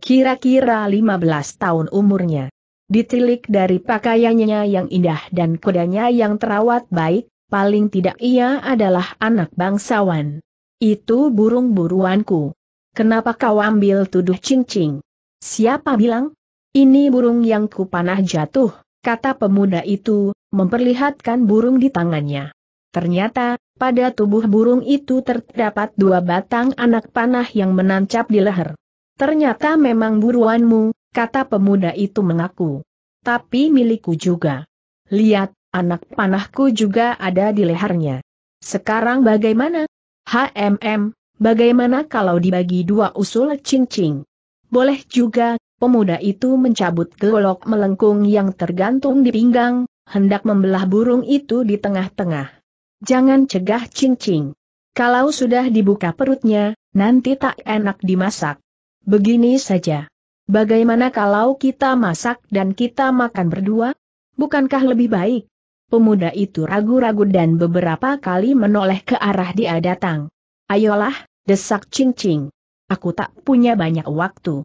Kira-kira 15 tahun umurnya. Ditilik dari pakaiannya yang indah dan kudanya yang terawat baik, paling tidak ia adalah anak bangsawan. Itu burung buruanku. Kenapa kau ambil tuduh cincin? Siapa bilang? Ini burung yang kupanah jatuh, kata pemuda itu, memperlihatkan burung di tangannya. Ternyata, pada tubuh burung itu terdapat dua batang anak panah yang menancap di leher. Ternyata memang buruanmu, kata pemuda itu mengaku. Tapi milikku juga. Lihat, anak panahku juga ada di lehernya. Sekarang bagaimana? HMM, bagaimana kalau dibagi dua usul cincin? Boleh juga, Pemuda itu mencabut golok melengkung yang tergantung di pinggang, hendak membelah burung itu di tengah-tengah. Jangan cegah cincing. Kalau sudah dibuka perutnya, nanti tak enak dimasak. Begini saja. Bagaimana kalau kita masak dan kita makan berdua? Bukankah lebih baik? Pemuda itu ragu-ragu dan beberapa kali menoleh ke arah dia datang. Ayolah, desak cincing. Aku tak punya banyak waktu.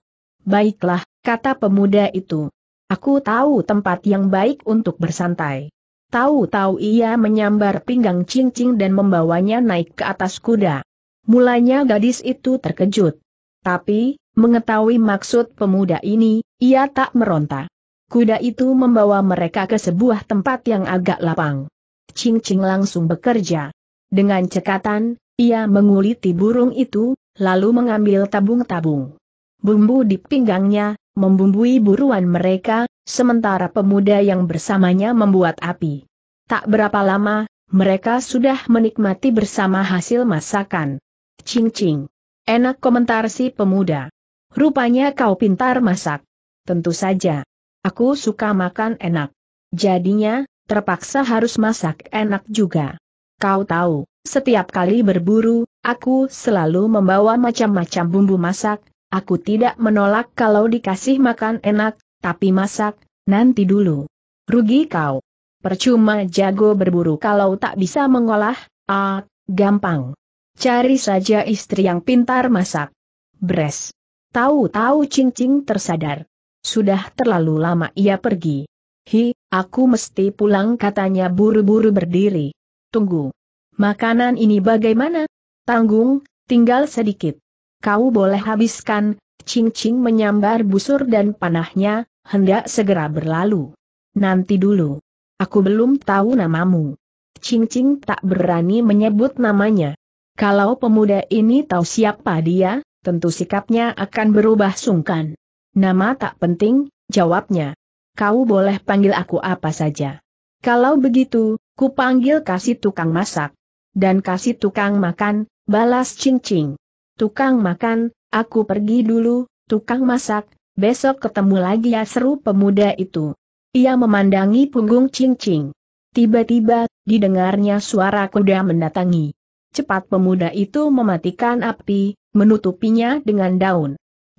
Baiklah, kata pemuda itu. Aku tahu tempat yang baik untuk bersantai. Tahu-tahu ia menyambar pinggang cincin dan membawanya naik ke atas kuda. Mulanya gadis itu terkejut. Tapi, mengetahui maksud pemuda ini, ia tak meronta. Kuda itu membawa mereka ke sebuah tempat yang agak lapang. Cincin langsung bekerja. Dengan cekatan, ia menguliti burung itu, lalu mengambil tabung-tabung bumbu di pinggangnya, membumbui buruan mereka, sementara pemuda yang bersamanya membuat api. Tak berapa lama, mereka sudah menikmati bersama hasil masakan. Cing-cing. Enak komentar si pemuda. Rupanya kau pintar masak. Tentu saja. Aku suka makan enak. Jadinya, terpaksa harus masak enak juga. Kau tahu, setiap kali berburu, aku selalu membawa macam-macam bumbu masak, Aku tidak menolak kalau dikasih makan enak, tapi masak, nanti dulu. Rugi kau. Percuma jago berburu kalau tak bisa mengolah, ah, gampang. Cari saja istri yang pintar masak. Bres. Tahu-tahu cincin tersadar. Sudah terlalu lama ia pergi. Hi, aku mesti pulang katanya buru-buru berdiri. Tunggu. Makanan ini bagaimana? Tanggung, tinggal sedikit kau boleh habiskan, Ching Ching menyambar busur dan panahnya, hendak segera berlalu. Nanti dulu. Aku belum tahu namamu. Ching Ching tak berani menyebut namanya. Kalau pemuda ini tahu siapa dia, tentu sikapnya akan berubah sungkan. Nama tak penting, jawabnya. Kau boleh panggil aku apa saja. Kalau begitu, ku panggil kasih tukang masak. Dan kasih tukang makan, balas Ching Ching tukang makan, aku pergi dulu, tukang masak, besok ketemu lagi ya seru pemuda itu. Ia memandangi punggung cincing. Tiba-tiba, didengarnya suara kuda mendatangi. Cepat pemuda itu mematikan api, menutupinya dengan daun.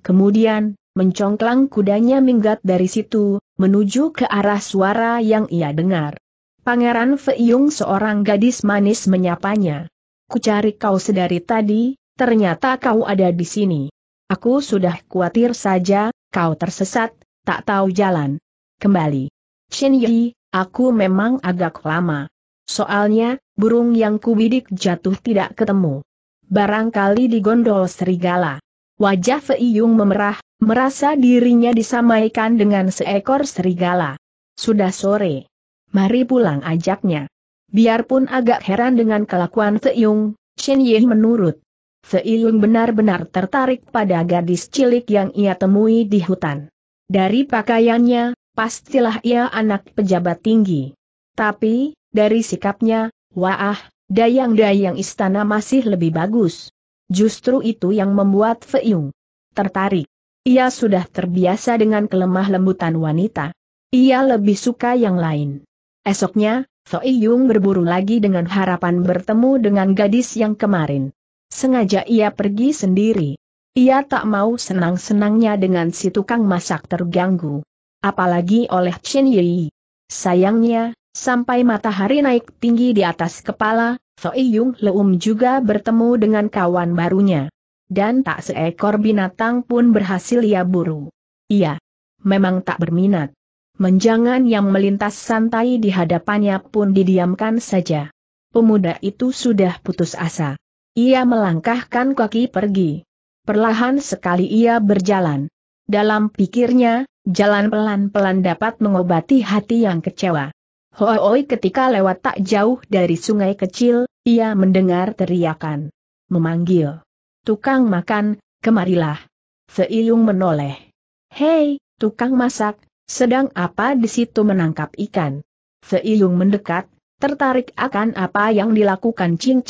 Kemudian, mencongklang kudanya minggat dari situ, menuju ke arah suara yang ia dengar. Pangeran Feiyung seorang gadis manis menyapanya. Kucari kau sedari tadi, ternyata kau ada di sini. Aku sudah khawatir saja, kau tersesat, tak tahu jalan. Kembali. Chen Yi, aku memang agak lama. Soalnya, burung yang kubidik jatuh tidak ketemu. Barangkali digondol serigala. Wajah Fei Yung memerah, merasa dirinya disamaikan dengan seekor serigala. Sudah sore. Mari pulang ajaknya. Biarpun agak heran dengan kelakuan Fei Yung, Chen Yi menurut Seilung benar-benar tertarik pada gadis cilik yang ia temui di hutan. Dari pakaiannya, pastilah ia anak pejabat tinggi. Tapi, dari sikapnya, wah, dayang-dayang istana masih lebih bagus. Justru itu yang membuat Feiyung tertarik. Ia sudah terbiasa dengan kelemah lembutan wanita. Ia lebih suka yang lain. Esoknya, Soiyung berburu lagi dengan harapan bertemu dengan gadis yang kemarin. Sengaja ia pergi sendiri. Ia tak mau senang-senangnya dengan si tukang masak terganggu. Apalagi oleh Chen Yi. Sayangnya, sampai matahari naik tinggi di atas kepala, Fei Yung Leum juga bertemu dengan kawan barunya. Dan tak seekor binatang pun berhasil ia buru. Ia memang tak berminat. Menjangan yang melintas santai di hadapannya pun didiamkan saja. Pemuda itu sudah putus asa. Ia melangkahkan kaki pergi. Perlahan sekali ia berjalan. Dalam pikirnya, jalan pelan-pelan dapat mengobati hati yang kecewa. Hooi ketika lewat tak jauh dari sungai kecil, ia mendengar teriakan. Memanggil. Tukang makan, kemarilah. Seiyung menoleh. Hei, tukang masak, sedang apa di situ menangkap ikan? Seiyung mendekat, tertarik akan apa yang dilakukan Cing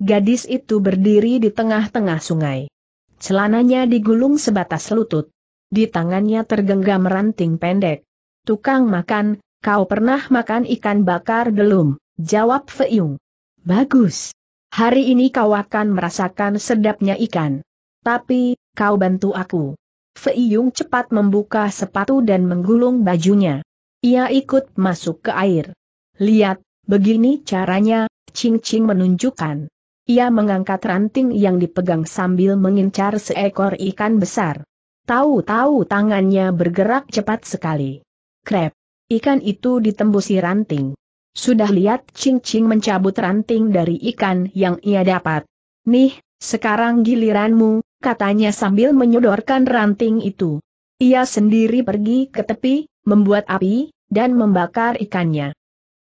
gadis itu berdiri di tengah-tengah sungai. Celananya digulung sebatas lutut. Di tangannya tergenggam ranting pendek. Tukang makan, kau pernah makan ikan bakar belum? Jawab Feiyung. Bagus. Hari ini kau akan merasakan sedapnya ikan. Tapi, kau bantu aku. Feiyung cepat membuka sepatu dan menggulung bajunya. Ia ikut masuk ke air. Lihat, begini caranya, Ching Ching menunjukkan. Ia mengangkat ranting yang dipegang sambil mengincar seekor ikan besar. Tahu-tahu tangannya bergerak cepat sekali. Krep. Ikan itu ditembusi ranting. Sudah lihat Cing-Cing mencabut ranting dari ikan yang ia dapat. Nih, sekarang giliranmu, katanya sambil menyodorkan ranting itu. Ia sendiri pergi ke tepi, membuat api, dan membakar ikannya.